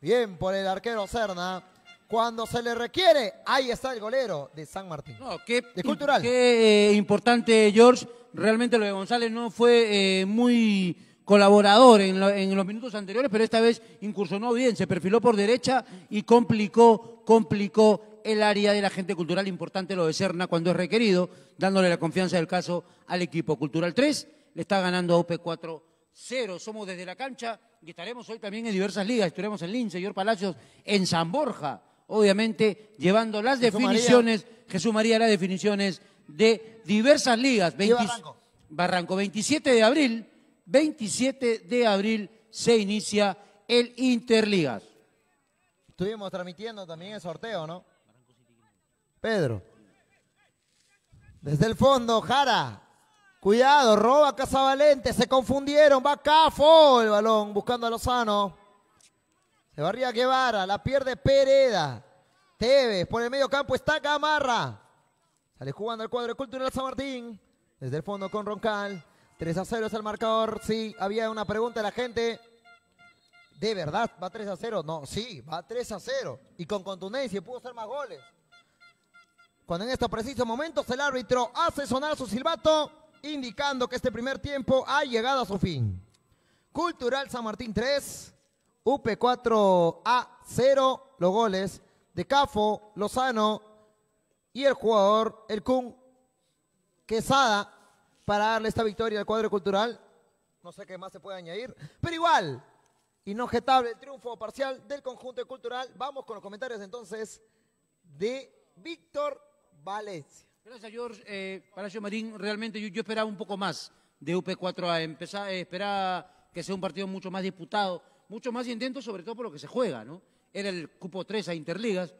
Speaker 2: Bien por el arquero Cerna. Cuando se le requiere, ahí está el
Speaker 1: golero de San Martín. No, qué, de cultural. Qué eh, importante, George. Realmente lo de González no fue eh, muy colaborador en, los minutos anteriores, pero esta vez incursionó bien, se perfiló por derecha y complicó, complicó el área de la gente cultural, importante lo de Serna cuando es requerido, dándole la confianza del caso al equipo cultural 3, le está ganando a op 4 0, somos desde la cancha y estaremos hoy también en diversas ligas, estaremos en Lin, señor Palacios, en San Borja, obviamente llevando las definiciones, Jesús María, las definiciones de diversas ligas. Barranco. Barranco, 27 de abril, 27 de abril se inicia el Interligas.
Speaker 2: Estuvimos transmitiendo también el sorteo, ¿no? Pedro. Desde el fondo, Jara. Cuidado, roba Casa se confundieron, va Cafo el balón, buscando a Lozano. Se barría Guevara, la pierde Pereda. Tevez, por el medio campo está Gamarra. Sale jugando el cuadro de Cultural San Martín. Desde el fondo con Roncal. 3 a 0 es el marcador. Sí, había una pregunta de la gente. ¿De verdad va 3 a 0? No, sí, va 3 a 0. Y con contundencia pudo hacer más goles. Cuando en estos precisos momentos el árbitro hace sonar su silbato, indicando que este primer tiempo ha llegado a su fin. Cultural San Martín 3, UP4 a 0. Los goles de Cafo, Lozano y el jugador, el Kun Quesada para darle esta victoria al cuadro cultural. No sé qué más se puede añadir, pero igual, inobjetable el triunfo parcial del conjunto cultural. Vamos con los comentarios entonces de Víctor Valencia.
Speaker 1: Gracias, George. Eh, Palacio Marín, realmente yo, esperaba un poco más de UP4A. Eh, esperaba que sea un partido mucho más disputado, mucho más intento, sobre todo por lo que se juega, ¿no? Era el cupo 3 a Interligas.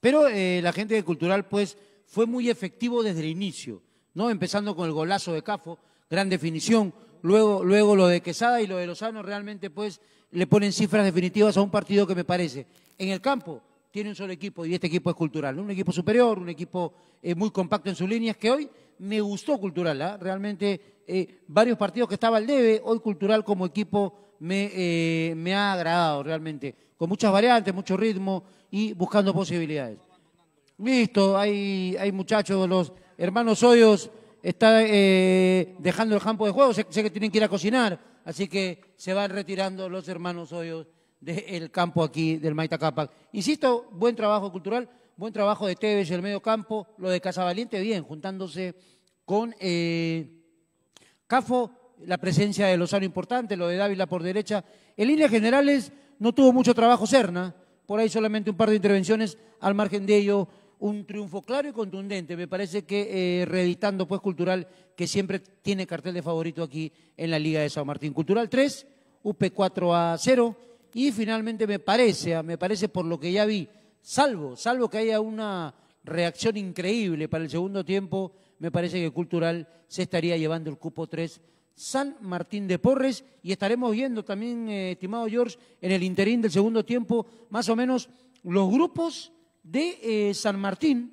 Speaker 1: Pero eh, la gente de Cultural, pues, fue muy efectivo desde el inicio. Empezando con el golazo de Cafo, gran definición, luego, lo de Quesada y lo de Lozano realmente pues le ponen cifras definitivas a un partido que me parece. En el campo tiene un solo equipo y este equipo es cultural, un equipo superior, un equipo eh, muy compacto en sus líneas que hoy me gustó cultural, ¿ah? realmente eh, varios partidos que estaba al debe, hoy cultural como equipo eh, me, ha agradado realmente, con muchas variantes, mucho ritmo y buscando posibilidades. Listo, hay, hay muchachos, los hermanos Hoyos está eh, dejando el campo de juego, sé, que tienen que ir a cocinar, así que se van retirando los hermanos Hoyos del campo aquí del Maita Insisto, buen trabajo cultural, buen trabajo de Tevez, el medio campo, lo de Casavaliente bien, juntándose con eh, Cafo, la presencia de Lozano importante, lo de Dávila por derecha. En líneas generales no tuvo mucho trabajo Serna, por ahí solamente un par de intervenciones, al margen de ello un triunfo claro y contundente. Me parece que eh, reeditando pues Cultural, que siempre tiene cartel de favorito aquí en la Liga de San Martín. Cultural 3, UP 4 a 0. Y finalmente me parece, ah, me parece por lo que ya vi, salvo, salvo que haya una reacción increíble para el segundo tiempo, me parece que Cultural se estaría llevando el cupo 3 San Martín de Porres y estaremos viendo también, eh, estimado George, en el interín del segundo tiempo, más o menos los grupos de eh, San Martín,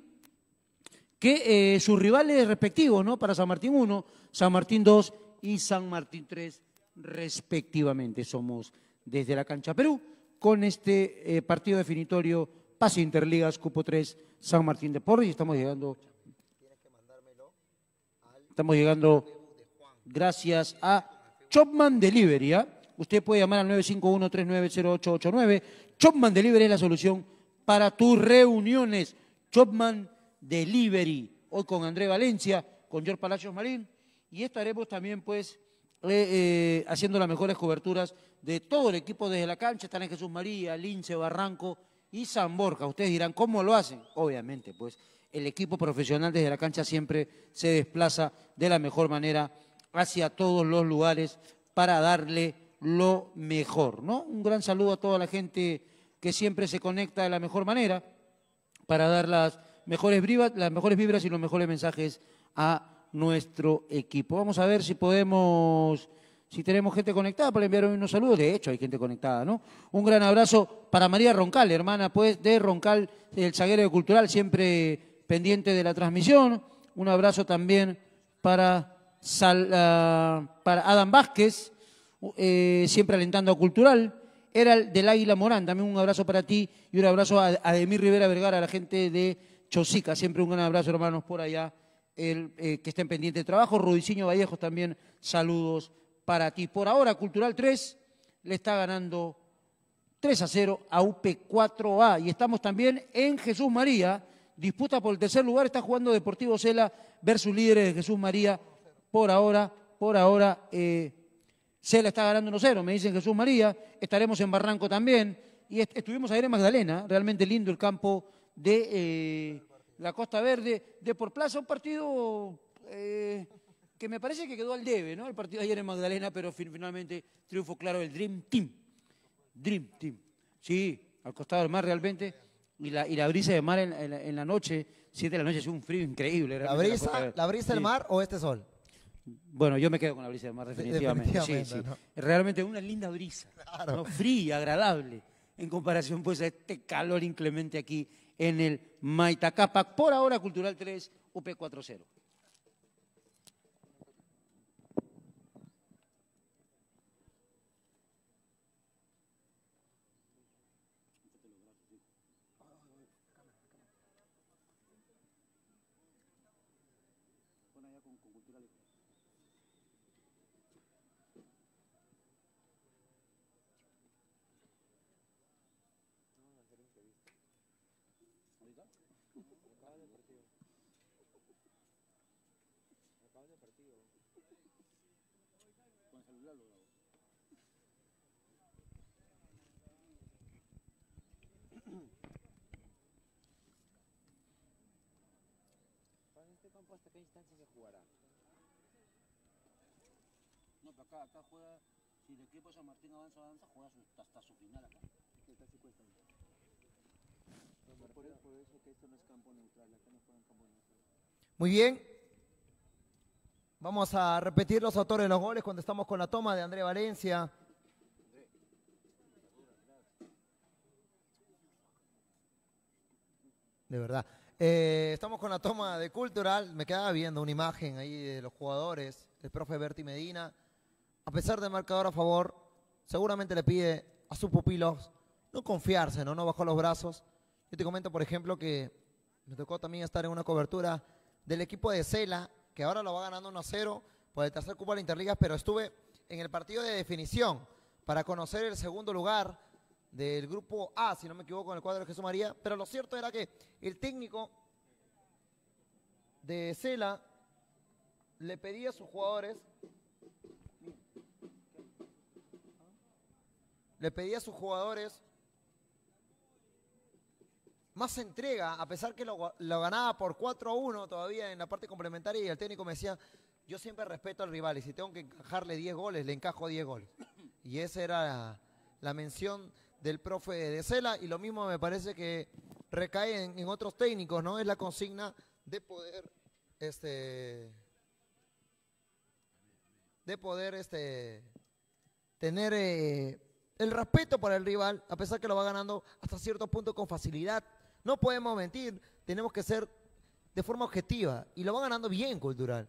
Speaker 1: que eh, sus rivales respectivos, ¿no? Para San Martín 1, San Martín 2 y San Martín 3 respectivamente. Somos desde la cancha Perú con este eh, partido definitorio Pase Interligas Cupo 3 San Martín de Porres y estamos llegando Estamos llegando gracias a Chopman Delivery. ¿ah? Usted puede llamar al 951-390889. Chopman Delivery es la solución para tus reuniones. Chopman Delivery, hoy con André Valencia, con George Palacios Marín, y estaremos también, pues, eh, eh, haciendo las mejores coberturas de todo el equipo desde la cancha. Están en Jesús María, Lince, Barranco y San Borja. Ustedes dirán, ¿cómo lo hacen? Obviamente, pues, el equipo profesional desde la cancha siempre se desplaza de la mejor manera hacia todos los lugares para darle lo mejor, ¿no? Un gran saludo a toda la gente que siempre se conecta de la mejor manera para dar las mejores, vibras, las mejores vibras y los mejores mensajes a nuestro equipo. Vamos a ver si podemos, si tenemos gente conectada para enviar unos saludos. De hecho, hay gente conectada, ¿no? Un gran abrazo para María Roncal, hermana pues de Roncal, el Zaguero Cultural, siempre pendiente de la transmisión. Un abrazo también para, ah, para Adam Vázquez, eh, siempre alentando a Cultural era del Águila Morán. También un abrazo para ti y un abrazo a Demir Rivera Vergara, a la gente de Chosica. Siempre un gran abrazo, hermanos, por allá, el, eh, que estén pendientes de trabajo. Rudiciño Vallejos también, saludos para ti. Por ahora, Cultural 3 le está ganando 3 a 0 a UP4A. Y estamos también en Jesús María. Disputa por el tercer lugar, está jugando Deportivo Cela versus líderes de Jesús María. Por ahora, por ahora. Eh, se la está ganando unos cero me dicen Jesús María, estaremos en Barranco también. Y estuvimos ayer en Magdalena, realmente lindo el campo de eh, la Costa Verde, de por plaza, un partido eh, que me parece que quedó al debe, ¿no? El partido ayer en Magdalena, pero finalmente triunfo claro el Dream Team. Dream Team. Sí, al costado del mar realmente. Y la, y la brisa de mar en, la noche, Siete de la noche, es un frío increíble. ¿La brisa, la, brisa del mar o este sol? Bueno, yo me quedo con la brisa más mar, definitivamente. sí, sí. Realmente una linda brisa. ¿no? Fría, agradable. En comparación pues a este calor inclemente aquí en el Maitacapa. Por ahora, Cultural 3, UP40. instancia se jugará. No, pero acá, acá juega, si el equipo San Martín avanza, avanza, juega su, hasta su final acá. Es que está sí cuesta. por, eso que esto no es campo neutral, acá no juegan campo
Speaker 2: neutral. Muy bien. Vamos a repetir los autores de los goles cuando estamos con la toma de André Valencia. De verdad. Eh, estamos con la toma de Cultural. Me queda viendo una imagen ahí de los jugadores, el profe Berti Medina. A pesar del marcador a favor, seguramente le pide a sus pupilos no confiarse, ¿no? No bajó los brazos. Yo te comento, por ejemplo, que me tocó también estar en una cobertura del equipo de Cela, que ahora lo va ganando 1 a 0 por el tercer cupo de la Interligas, pero estuve en el partido de definición para conocer el segundo lugar del grupo A, si no me equivoco, en el cuadro de Jesús María. Pero lo cierto era que el técnico de Cela le pedía a sus jugadores, le pedía a sus jugadores más entrega, a pesar que lo, ganaba por 4 a 1 todavía en la parte complementaria y el técnico me decía, yo siempre respeto al rival y si tengo que encajarle 10 goles, le encajo 10 goles. Y esa era la mención del profe de Cela y lo mismo me parece que recae en, otros técnicos, ¿no? Es la consigna de poder, este, de poder, este, tener eh, el respeto para el rival, a pesar que lo va ganando hasta cierto punto con facilidad. No podemos mentir, tenemos que ser de forma objetiva y lo va ganando bien cultural.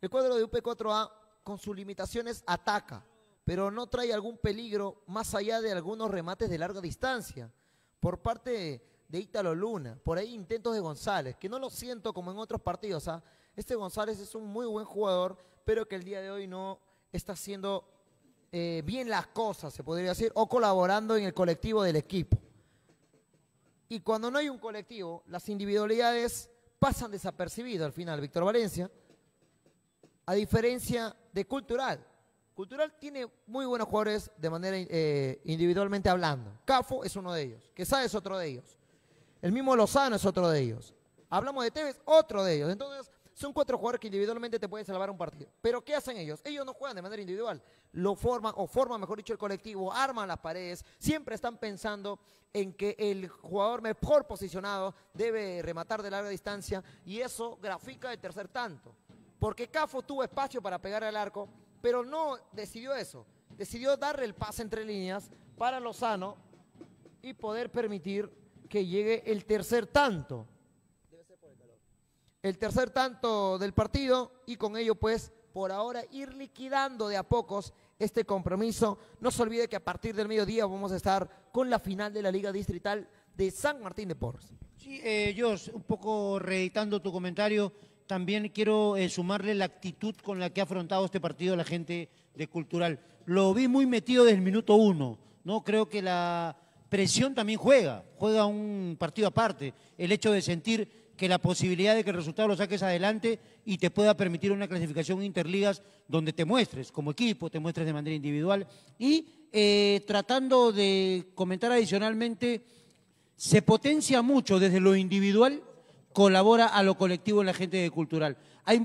Speaker 2: El cuadro de UP4A con sus limitaciones ataca, pero no trae algún peligro más allá de algunos remates de larga distancia por parte de Ítalo Luna, por ahí intentos de González, que no lo siento como en otros partidos. ¿ah? Este González es un muy buen jugador, pero que el día de hoy no está haciendo eh, bien las cosas, se podría decir, o colaborando en el colectivo del equipo. Y cuando no hay un colectivo, las individualidades pasan desapercibidas al final, Víctor Valencia, a diferencia de Cultural, Cultural tiene muy buenos jugadores de manera eh, individualmente hablando. Cafo es uno de ellos. Quesada es otro de ellos. El mismo Lozano es otro de ellos. Hablamos de Tevez, otro de ellos. Entonces, son cuatro jugadores que individualmente te pueden salvar un partido. Pero ¿qué hacen ellos? Ellos no juegan de manera individual. Lo forman, o forman, mejor dicho, el colectivo, arman las paredes. Siempre están pensando en que el jugador mejor posicionado debe rematar de larga distancia. Y eso grafica el tercer tanto. Porque Cafo tuvo espacio para pegar al arco, pero no decidió eso. Decidió darle el pase entre líneas para Lozano y poder permitir que llegue el tercer tanto. El tercer tanto del partido y con ello pues por ahora ir liquidando de a pocos este compromiso. No se olvide que a partir del mediodía vamos a estar
Speaker 1: con la final de la Liga Distrital de San Martín de Porres. Sí, eh, un poco reeditando tu comentario, también quiero eh, sumarle la actitud con la que ha afrontado este partido la gente de Cultural. Lo vi muy metido desde el minuto uno, ¿no? Creo que la presión también juega, juega un partido aparte. El hecho de sentir que la posibilidad de que el resultado lo saques adelante y te pueda permitir una clasificación interligas donde te muestres como equipo, te muestres de manera individual. Y eh, tratando de comentar adicionalmente, se potencia mucho desde lo individual colabora a lo colectivo en la gente de cultural.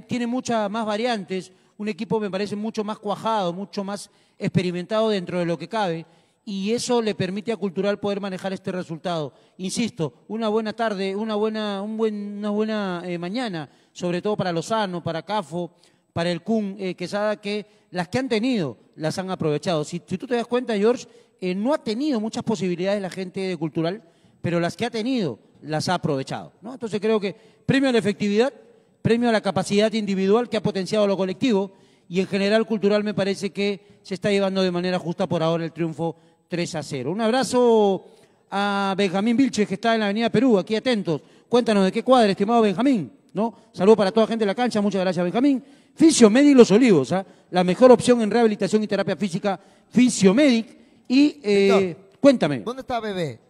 Speaker 1: tiene muchas más variantes, un equipo me parece mucho más cuajado, mucho más experimentado dentro de lo que cabe, y eso le permite a Cultural poder manejar este resultado. Insisto, una buena tarde, una buena, buena eh, mañana, sobre todo para Lozano, para Cafo, para el CUN, eh, que sabe que las que han tenido las han aprovechado. Si, tú te das cuenta, George, eh, no ha tenido muchas posibilidades la gente de Cultural pero las que ha tenido las ha aprovechado. Entonces creo que premio a la efectividad, premio a la capacidad individual que ha potenciado lo colectivo y en general cultural me parece que se está llevando de manera justa por ahora el triunfo 3 a 0. Un abrazo a Benjamín Vilches que está en la Avenida Perú, aquí atentos. Cuéntanos de qué cuadra, estimado Benjamín. ¿no? Saludos para toda la gente de la cancha, muchas gracias Benjamín. Fisiomedic Los Olivos, ¿ah? la mejor opción en rehabilitación y terapia física, Fisiomedic. Y eh, cuéntame. ¿Dónde está Bebé?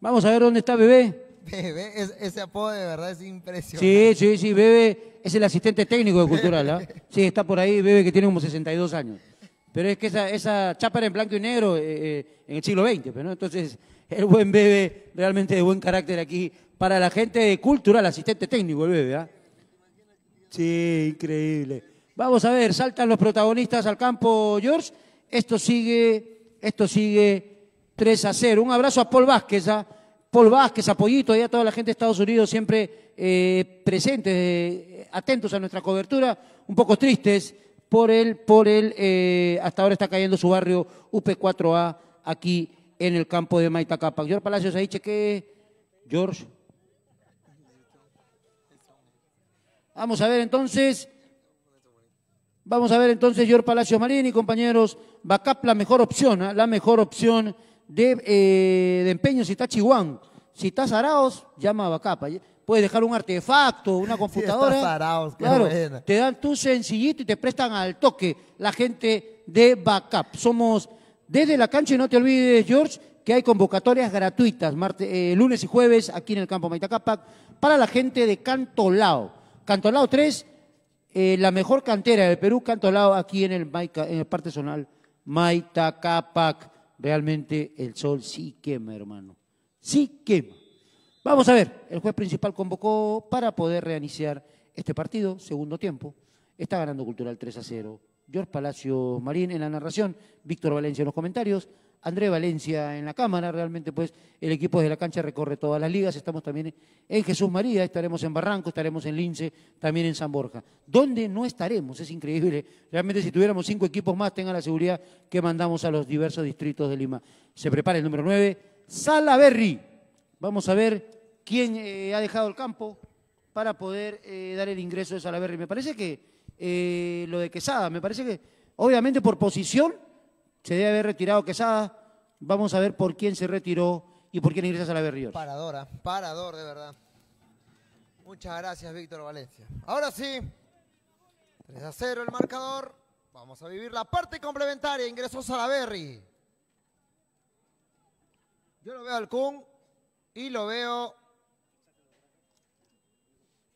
Speaker 1: Vamos a ver dónde está Bebé.
Speaker 2: Bebé, ese apodo de verdad
Speaker 1: es impresionante. Sí, sí, sí, Bebe es el asistente técnico de Cultural, ¿ah? Sí, está por ahí Bebé que tiene como 62 años. Pero es que esa, esa chapa era en blanco y negro eh, eh, en el siglo XX, pues, ¿no? Entonces, el buen Bebé, realmente de buen carácter aquí, para la gente de Cultural, asistente técnico el Bebé. ¿ah? Sí, increíble. Vamos a ver, saltan los protagonistas al campo, George. Esto sigue, esto sigue 3 a 0. Un abrazo a Paul Vázquez, ¿ah? Paul Vázquez, apoyito, Pollito y a toda la gente de Estados Unidos siempre eh, presentes, eh, atentos a nuestra cobertura, un poco tristes por él, por el, eh, hasta ahora está cayendo su barrio UP4A aquí en el campo de Maitacapa. George Palacios, ahí cheque, George. Vamos a ver entonces, vamos a ver entonces, George Palacios Marini, compañeros, Bacap la mejor opción, ¿ah? la mejor opción de, eh, de empeño, si está Chihuán, si estás araos, llama a Bacapa. Puedes dejar un artefacto, una computadora. estás claro, Te dan tu sencillito y te prestan al toque la gente de Backup. Somos desde la cancha y no te olvides, George, que hay convocatorias gratuitas eh, lunes y jueves aquí en el campo Maitacapac para la gente de Cantolao. Cantolao 3, eh, la mejor cantera del Perú, Cantolao aquí en el, en el parte zonal Maitacapac realmente el sol sí quema, hermano. Sí quema. Vamos a ver, el juez principal convocó para poder reiniciar este partido, segundo tiempo. Está ganando Cultural 3 a 0. George Palacio Marín en la narración, Víctor Valencia en los comentarios. André Valencia en la Cámara. Realmente, pues, el equipo de la cancha recorre todas las ligas. Estamos también en Jesús María, estaremos en Barranco, estaremos en Lince, también en San Borja. ¿Dónde no estaremos? Es increíble. Realmente, si tuviéramos cinco equipos más, tengan la seguridad que mandamos a los diversos distritos de Lima. Se prepara el número nueve, Salaberry. Vamos a ver quién eh, ha dejado el campo para poder eh, dar el ingreso de Salaberry. Me parece que eh, lo de Quesada, me parece que, obviamente, por posición se debe haber retirado Quesada. Vamos a ver por quién se retiró y por quién ingresa la
Speaker 2: Paradora, parador de verdad. Muchas gracias, Víctor Valencia. Ahora sí, 3 a 0 el marcador. Vamos a vivir la parte complementaria. Ingresó Salaberri. Yo lo veo al Kun y lo veo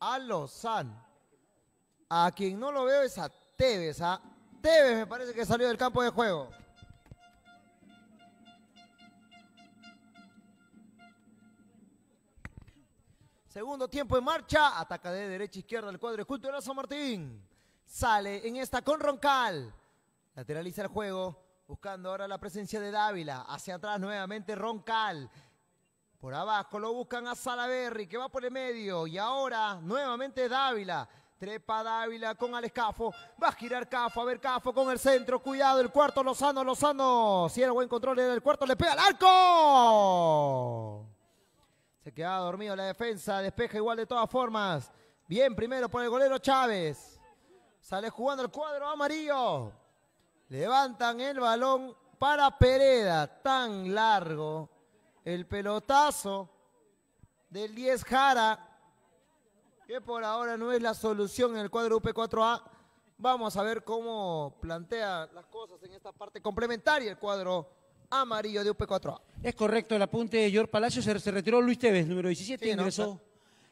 Speaker 2: a Lozán. A quien no lo veo es a Tevez. A Tevez me parece que salió del campo de juego. Segundo tiempo en marcha, ataca de derecha a izquierda el cuadro escultural San Martín. Sale en esta con Roncal. Lateraliza el juego, buscando ahora la presencia de Dávila. Hacia atrás nuevamente Roncal. Por abajo lo buscan a Salaberry que va por el medio. Y ahora nuevamente Dávila. Trepa Dávila con Al Escafo. Va a girar Cafo. A ver, Cafo con el centro. Cuidado, el cuarto. Lozano, Lozano. Si era buen control, en el cuarto. Le pega al arco. Se queda dormido la defensa, despeja igual de todas formas. Bien primero por el golero Chávez. Sale jugando el cuadro amarillo. Levantan el balón para Pereda. Tan largo. El pelotazo del 10 Jara. Que por ahora no es la solución en el cuadro UP4A. Vamos a ver cómo plantea las cosas en esta parte complementaria el cuadro amarillo de UP4A.
Speaker 1: Es correcto el apunte de George Palacios. Se, retiró Luis Tevez, número 17, ingresó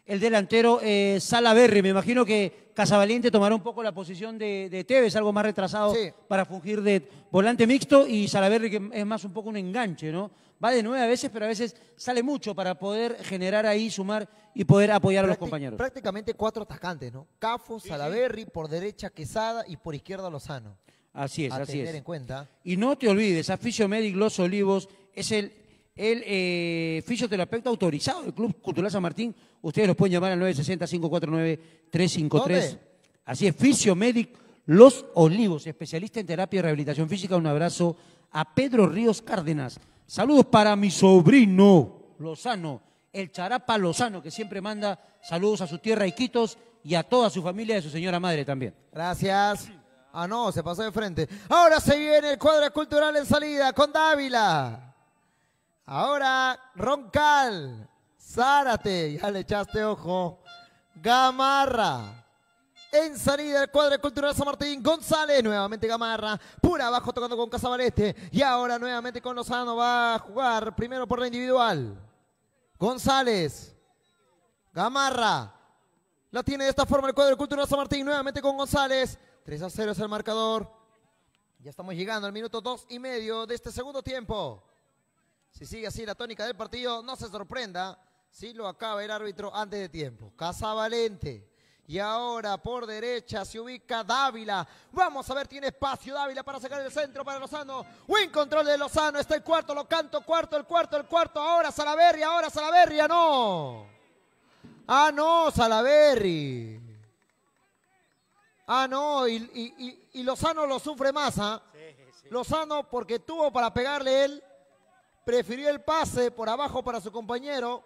Speaker 1: el delantero eh, Salaberry. Me imagino que Casavaliente tomará un poco la posición de, Tevez, algo más retrasado para fugir de volante mixto y Salaberry que es más un poco un enganche, ¿no? Va de nueve a veces, pero a veces sale mucho para poder generar ahí, sumar y poder apoyar a los compañeros. Prácticamente cuatro atacantes, ¿no? Cafo, Salaberry, por derecha Quesada
Speaker 2: y por izquierda Lozano.
Speaker 1: Así es, así es. en cuenta. Y no te olvides, a Fisiomedic Los Olivos es el, el eh, fisioterapeuta autorizado del Club Cultural San Martín. Ustedes los pueden llamar al 960-549-353. Así es, Fisiomedic Los Olivos, especialista en terapia y rehabilitación física. Un abrazo a Pedro Ríos Cárdenas. Saludos para mi sobrino Lozano, el Charapa Lozano, que siempre manda saludos a su tierra Iquitos y a toda su familia y a su señora madre también. Gracias. Ah, no, se pasó de frente.
Speaker 2: Ahora se viene el cuadro cultural en salida con Dávila. Ahora Roncal, Zárate, ya le echaste ojo. Gamarra. En salida el cuadro cultural San Martín. González, nuevamente Gamarra. Pura abajo tocando con Casabaleste. Y ahora nuevamente con Lozano va a jugar primero por la individual. González. Gamarra. La tiene de esta forma el cuadro cultural San Martín. Nuevamente con González. 3 a 0 es el marcador. Ya estamos llegando al minuto 2 y medio de este segundo tiempo. Si sigue así la tónica del partido, no se sorprenda si lo acaba el árbitro antes de tiempo. Casa Valente. Y ahora por derecha se ubica Dávila. Vamos a ver, tiene espacio Dávila para sacar el centro para Lozano. Buen control de Lozano. Está el cuarto, lo canto, cuarto, el cuarto, el cuarto. Ahora Salaverria, ahora Salaverria, no. Ah, no, Salaverri. Ah, no, y, Lozano lo sufre más, ¿ah? Lozano, porque tuvo para pegarle él, prefirió el pase por abajo para su compañero.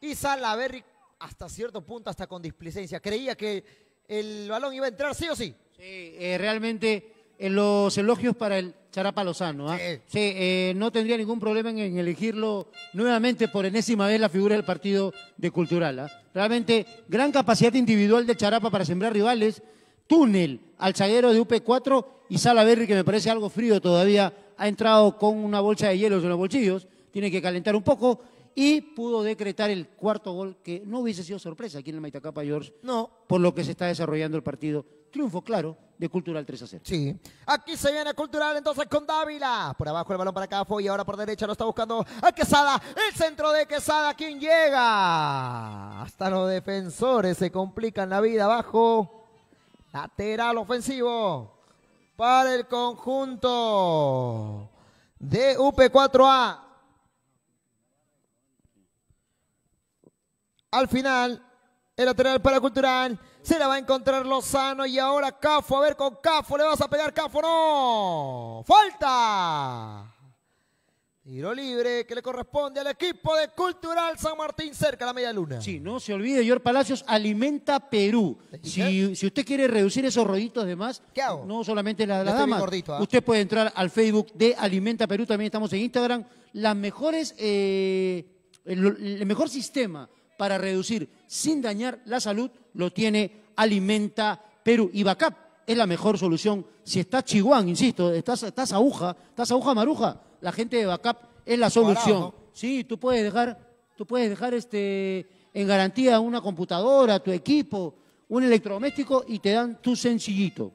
Speaker 2: Y Salaverry, hasta cierto punto,
Speaker 1: hasta con displicencia. Creía que el balón iba a entrar sí o sí. Sí, eh, realmente los elogios para el Charapa Lozano. ¿ah? Sí. Eh, no tendría ningún problema en, elegirlo nuevamente por enésima vez la figura del partido de Cultural. ¿ah? Realmente, gran capacidad individual de Charapa para sembrar rivales túnel al zaguero de UP4 y Salaverri, que me parece algo frío todavía, ha entrado con una bolsa de hielo en los bolsillos, tiene que calentar un poco y pudo decretar el cuarto gol que no hubiese sido sorpresa aquí en el Maitacapa George. No. Por lo que se está desarrollando el partido. Triunfo, claro, de Cultural 3 a 0. Sí.
Speaker 2: Aquí se viene Cultural entonces con Dávila. Por abajo el balón para Cafo y ahora por derecha lo está buscando a Quesada. El centro de Quesada, ¿quién llega? Hasta los defensores se complican la vida abajo. Lateral ofensivo para el conjunto de UP4A. Al final, el lateral para Cultural. Se la va a encontrar Lozano y ahora Cafo. A ver con Cafo. Le vas a pegar Cafo. No. Falta. Tiro libre que le corresponde al equipo de Cultural San Martín cerca de la media luna. Sí, no se olvide, George Palacios
Speaker 1: alimenta Perú. Si, usted quiere reducir esos rollitos de más, no solamente la, dama, ¿ah? usted puede entrar al Facebook de Alimenta Perú, también estamos en Instagram. Las mejores, eh, el, mejor sistema para reducir sin dañar la salud lo tiene Alimenta Perú. Y Backup es la mejor solución. Si estás chihuán, insisto, estás, estás aguja, estás aguja maruja, la gente de backup es la solución. Sí, tú puedes dejar, tú puedes dejar este, en garantía una computadora, tu equipo, un electrodoméstico y te dan tu sencillito.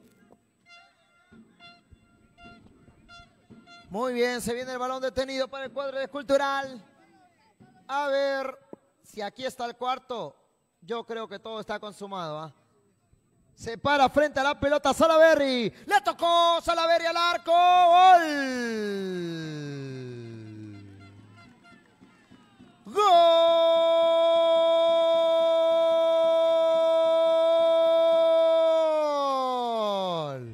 Speaker 2: Muy bien, se viene el balón detenido para el cuadro de Cultural. A ver si aquí está el cuarto. Yo creo que todo está consumado. ¿ah? Se para frente a la pelota Salaberry. Le tocó Salaberry al arco. Gol. Gol.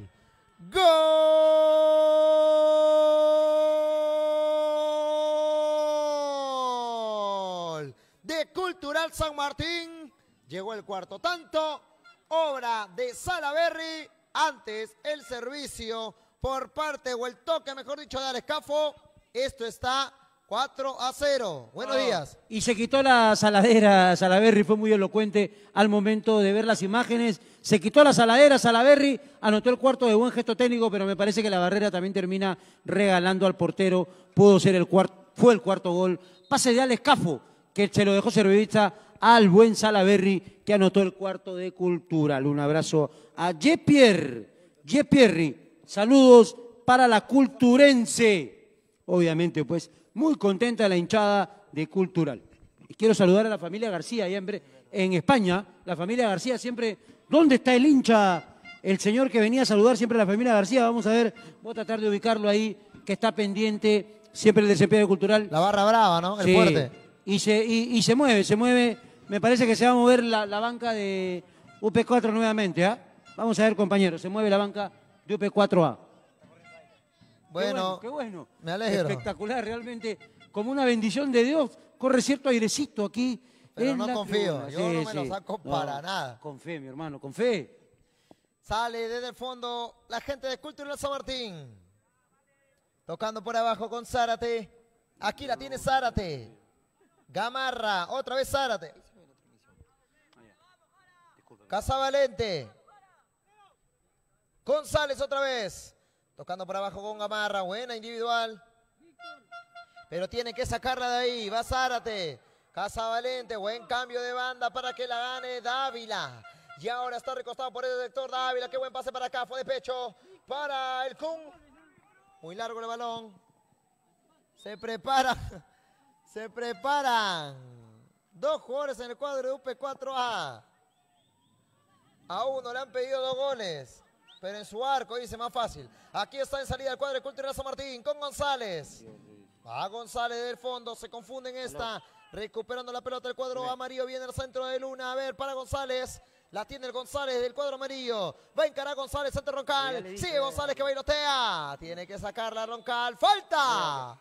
Speaker 2: Gol. De Cultural San Martín. Llegó el cuarto tanto obra de Salaberry. Antes el servicio por parte o el toque, mejor dicho, de Escafo. Esto está 4 a 0. Buenos ah. días.
Speaker 1: Y se quitó la saladera, Salaberry fue muy elocuente al momento de ver las imágenes. Se quitó la saladera, Salaberry anotó el cuarto de buen gesto técnico, pero me parece que la barrera también termina regalando al portero. Pudo ser el cuarto, fue el cuarto gol. Pase de Alex que se lo dejó Servidista al buen Salaberry que anotó el cuarto de Cultural. Un abrazo a JePierre. JePierre, saludos para la culturense. Obviamente, pues, muy contenta la hinchada de Cultural. Y quiero saludar a la familia García, en, en España, la familia García siempre, ¿dónde está el hincha? El señor que venía a saludar siempre a la familia García, vamos a ver, voy a tratar de ubicarlo ahí, que está pendiente siempre el desempeño cultural. La barra brava, ¿no? El fuerte. Y y se mueve, se mueve me parece que se va a mover la, banca de UP4 nuevamente. ¿ah? Vamos a ver, compañeros, se mueve la banca de UP4A. Bueno, qué bueno, me alegro. Espectacular, realmente, como una bendición de Dios, corre cierto airecito aquí. Pero no confío, yo no me lo saco para nada. Con fe, mi hermano, con fe.
Speaker 2: Sale desde el fondo la gente de Cultural San Martín. Tocando por abajo con Zárate. Aquí la tiene Zárate. Gamarra, otra vez Zárate. Casa Valente. González otra vez. Tocando por abajo con Gamarra. Buena individual. Pero tiene que sacarla de ahí. Va Zárate. Casa Valente. Buen cambio de banda para que la gane Dávila. Y ahora está recostado por el director Dávila. Qué buen pase para acá. Fue de pecho para el Kun. Muy largo el balón. Se prepara. Se prepara. Dos jugadores en el cuadro de UP4A a uno, le han pedido dos goles. Pero en su arco dice más fácil. Aquí está en salida el cuadro de Cultura San Martín con González. A González del fondo, se confunde en esta. Recuperando la pelota el cuadro amarillo, viene al centro de Luna. A ver, para González. La tiene el González del cuadro amarillo. Va a encarar González ante Roncal. Sigue González que bailotea. Tiene que sacarla Roncal. ¡Falta!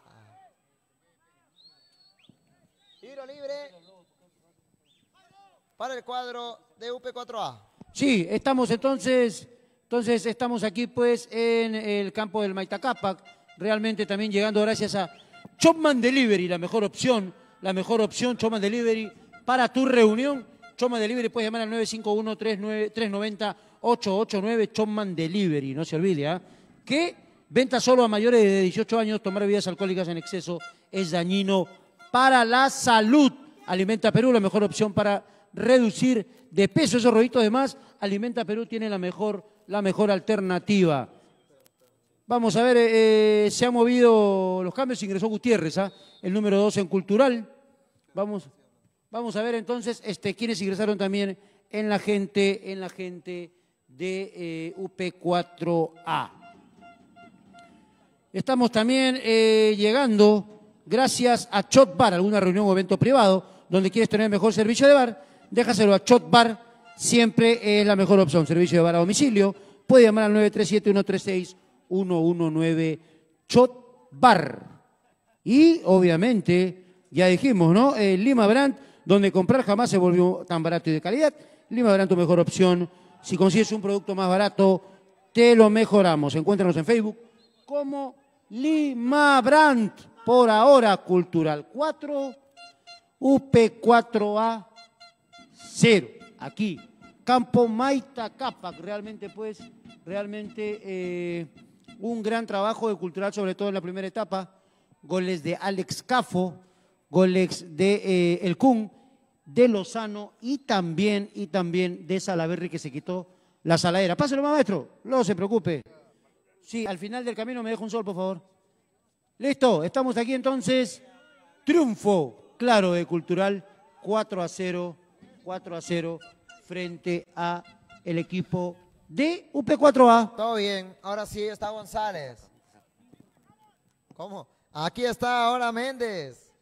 Speaker 2: Tiro libre para el cuadro
Speaker 1: de UP4A. Sí, estamos entonces, entonces estamos aquí pues en el campo del Maitacapac, realmente también llegando gracias a Chopman Delivery, la mejor opción, la mejor opción Chopman Delivery para tu reunión. Chopman Delivery puedes llamar al 951-390-889 Chopman Delivery, no se olvide, ¿ah? Que venta solo a mayores de 18 años, tomar bebidas alcohólicas en exceso es dañino para la salud. Alimenta Perú, la mejor opción para reducir de peso esos rollitos de más, Alimenta Perú tiene la mejor, la mejor alternativa. Vamos a ver, eh, eh, se han movido los cambios, ingresó Gutiérrez, ¿ah? el número 2 en Cultural. Vamos, vamos a ver entonces este, quiénes ingresaron también en la gente, en la gente de eh, UP4A. Estamos también llegando gracias a Chop Bar, alguna reunión o evento privado donde quieres tener mejor servicio de bar déjaselo a Chot siempre es la mejor opción. Servicio de bar a domicilio, puede llamar al 937-136-119 Chot Y obviamente, ya dijimos, ¿no? Eh, Lima Brand, donde comprar jamás se volvió tan barato y de calidad. Lima Brand, tu mejor opción. Si consigues un producto más barato, te lo mejoramos. Encuéntranos en Facebook como Lima Brand, por ahora cultural 4, UP4A cero. Aquí, Campo Maita Capac, realmente pues, realmente eh, un gran trabajo de cultural, sobre todo en la primera etapa. Goles de Alex Cafo, goles de eh, El Kun, de Lozano y también, y también de Salaverri que se quitó la saladera. Páselo, maestro, no se preocupe. Sí, al final del camino me dejo un sol, por favor. Listo, estamos aquí entonces. Triunfo, claro, de Cultural, 4 a 0 4 a 0 frente a el equipo de UP4A. Todo bien, ahora sí
Speaker 2: está González. ¿Cómo? Aquí está ahora Méndez.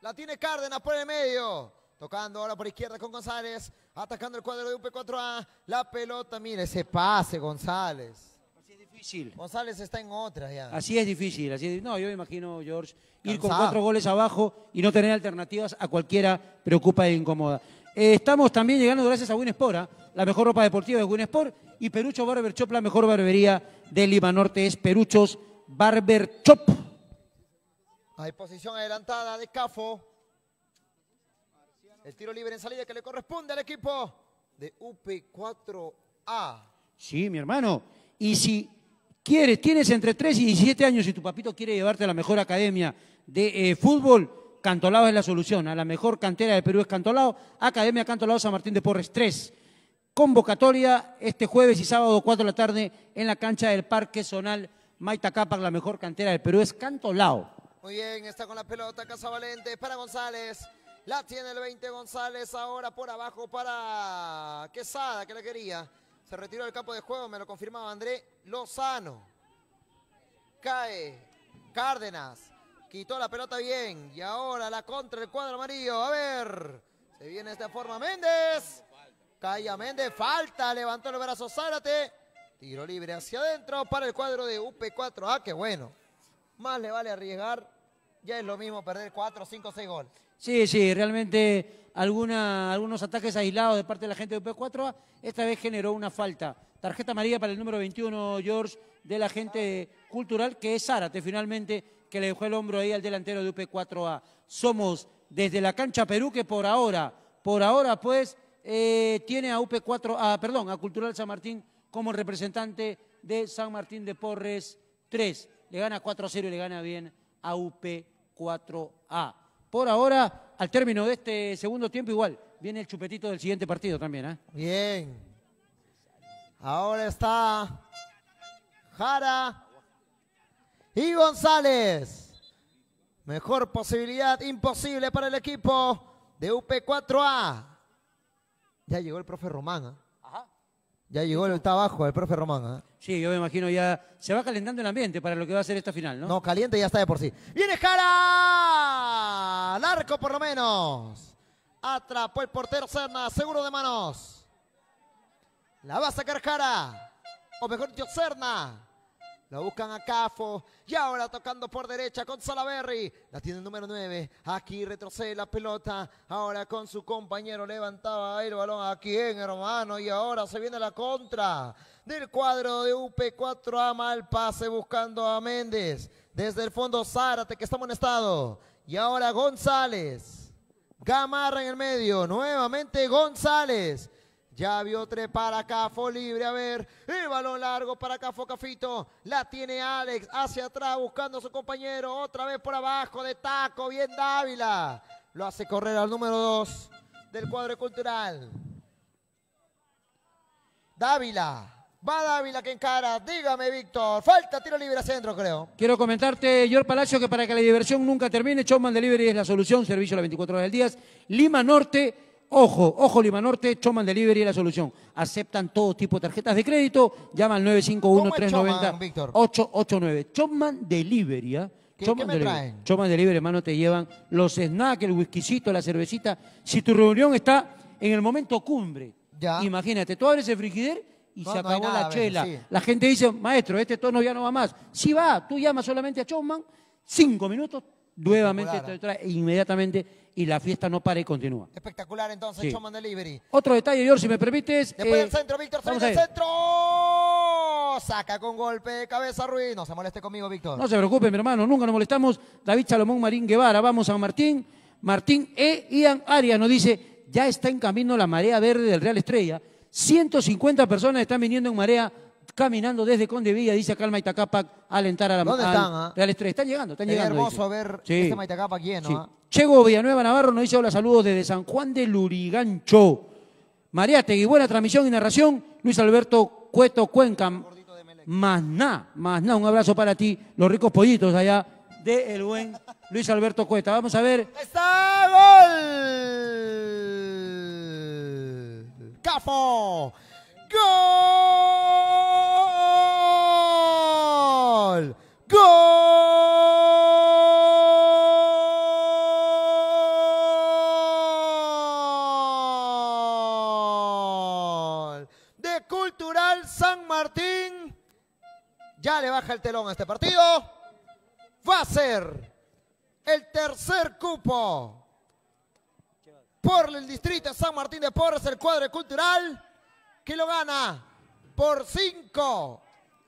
Speaker 2: La tiene Cárdenas por el medio. Tocando ahora por izquierda con González. Atacando el cuadro de UP4A. La pelota, mire, se
Speaker 1: pase González. González está en otra ya. Así es difícil, así es, No, yo me imagino, George, ir con cuatro goles abajo y no tener alternativas a cualquiera preocupa e incomoda. Eh, estamos también llegando gracias a Winespora, ¿ah? la mejor ropa deportiva de Winsport y Perucho Barber Chop, la mejor barbería de Lima Norte es Peruchos Barber Chop.
Speaker 2: Hay posición adelantada de Cafo. El tiro libre en salida que le corresponde al equipo de UP4A.
Speaker 1: Sí, mi hermano. Y si quieres, tienes entre 3 y 17 años y tu papito quiere llevarte a la mejor academia de eh, fútbol, Cantolao es la solución. A la mejor cantera del Perú es Cantolao, Academia Cantolao San Martín de Porres 3. Convocatoria este jueves y sábado 4 de la tarde en la cancha del Parque Zonal Maita la mejor cantera del Perú es Cantolao.
Speaker 2: Muy bien, está con la pelota Casa Valente para González. La tiene el 20 González ahora por abajo para Quesada, que la quería. Se retiró del campo de juego, me lo confirmaba André Lozano. Cae Cárdenas. Quitó la pelota bien. Y ahora la contra el cuadro amarillo. A ver. Se viene de esta forma Méndez. a Méndez. Falta. Levantó el brazo Zárate. Tiro libre hacia adentro para el cuadro de UP4. Ah, qué bueno. Más le vale arriesgar. Ya es lo mismo perder 4, 5, 6 goles.
Speaker 1: Sí, sí, realmente algunos ataques aislados de parte de la gente de UP4A, esta vez generó una falta. Tarjeta amarilla para el número 21, George, de la gente cultural, que es Zárate finalmente, que le dejó el hombro ahí al delantero de UP4A. Somos desde la cancha Perú, que por ahora, por ahora pues, eh, tiene a UP4A, perdón, a Cultural San Martín como representante de San Martín de Porres 3. Le gana 4 a 0 y le gana bien a UP4A por ahora, al término de este segundo tiempo, igual viene el chupetito del siguiente partido también. ¿eh? Bien. Ahora está
Speaker 2: Jara y González. Mejor posibilidad imposible para el equipo de UP4A.
Speaker 1: Ya llegó el profe Román. ¿eh?
Speaker 2: Ya llegó, el abajo el profe Román. ¿ah?
Speaker 1: Sí, yo me imagino ya. Se va calentando el ambiente para lo que va a ser esta final, ¿no? No, caliente ya está de por sí. ¡Viene
Speaker 2: Jara! Al arco por lo menos. Atrapó el portero Cerna, seguro de manos. La va a sacar Jara. O mejor dicho, Serna. La buscan a Cafo. Y ahora tocando por derecha con Salaberry. La tiene el número 9. Aquí retrocede la pelota. Ahora con su compañero levantaba el balón. Aquí en hermano? Y ahora se viene la contra del cuadro de UP4A. Mal pase buscando a Méndez. Desde el fondo Zárate que está molestado. Y ahora González. Gamarra en el medio. Nuevamente González. Ya vio tres para Cafo libre, a ver. El balón largo para Cafo Cafito. La tiene Alex hacia atrás buscando a su compañero. Otra vez por abajo de taco. Bien Dávila. Lo hace correr al número dos del cuadro
Speaker 1: cultural.
Speaker 2: Dávila. Va Dávila que encara. Dígame, Víctor. Falta tiro libre a centro,
Speaker 1: creo. Quiero comentarte, George Palacio, que para que la diversión nunca termine, Chowman Delivery es la solución. Servicio a las 24 horas del día. Lima Norte Ojo, ojo Lima Norte, Choman Delivery es la solución. Aceptan todo tipo de tarjetas de crédito, llama al 951-390-889. Choman Delivery, ¿eh? ¿Qué, Choman, Delivery. Traen? Delivery, hermano, te llevan los snacks, el whiskycito, la cervecita. Si tu reunión está en el momento cumbre, imagínate, tú abres el frigider y se la chela. La gente dice, maestro, este tono ya no va más. Si va, tú llamas solamente a Choman, cinco minutos, nuevamente te trae inmediatamente y la fiesta no para y continúa. Espectacular entonces,
Speaker 2: Delivery.
Speaker 1: Otro detalle, George, si me permites. Después del eh, centro, Víctor, sale del centro.
Speaker 2: Saca con golpe de cabeza Ruiz. No se moleste conmigo, Víctor. No se preocupe, mi
Speaker 1: hermano, nunca nos molestamos. David Salomón Marín Guevara, vamos a Martín. Martín E. Ian Arias nos dice, ya está en camino la marea verde del Real Estrella. 150 personas están viniendo en marea caminando desde Condevilla, dice acá el Maitacapac, a alentar a la ¿Dónde están? Ah? Real Están llegando, están hermoso ver este Maitacapac lleno. Sí. Ah. Chego Villanueva Navarro nos dice hola, saludos desde San Juan de Lurigancho. Mariategui, buena transmisión y narración. Luis Alberto Cueto Cuenca. Más nada, Un abrazo para ti, los ricos pollitos allá de el buen Luis Alberto Cuesta. Vamos a ver.
Speaker 2: ¡Está gol! ¡Cafo! ¡Gol! baja el telón a este partido va a ser el tercer cupo por el distrito de San Martín de Porres, el cuadro cultural, que lo gana por cinco.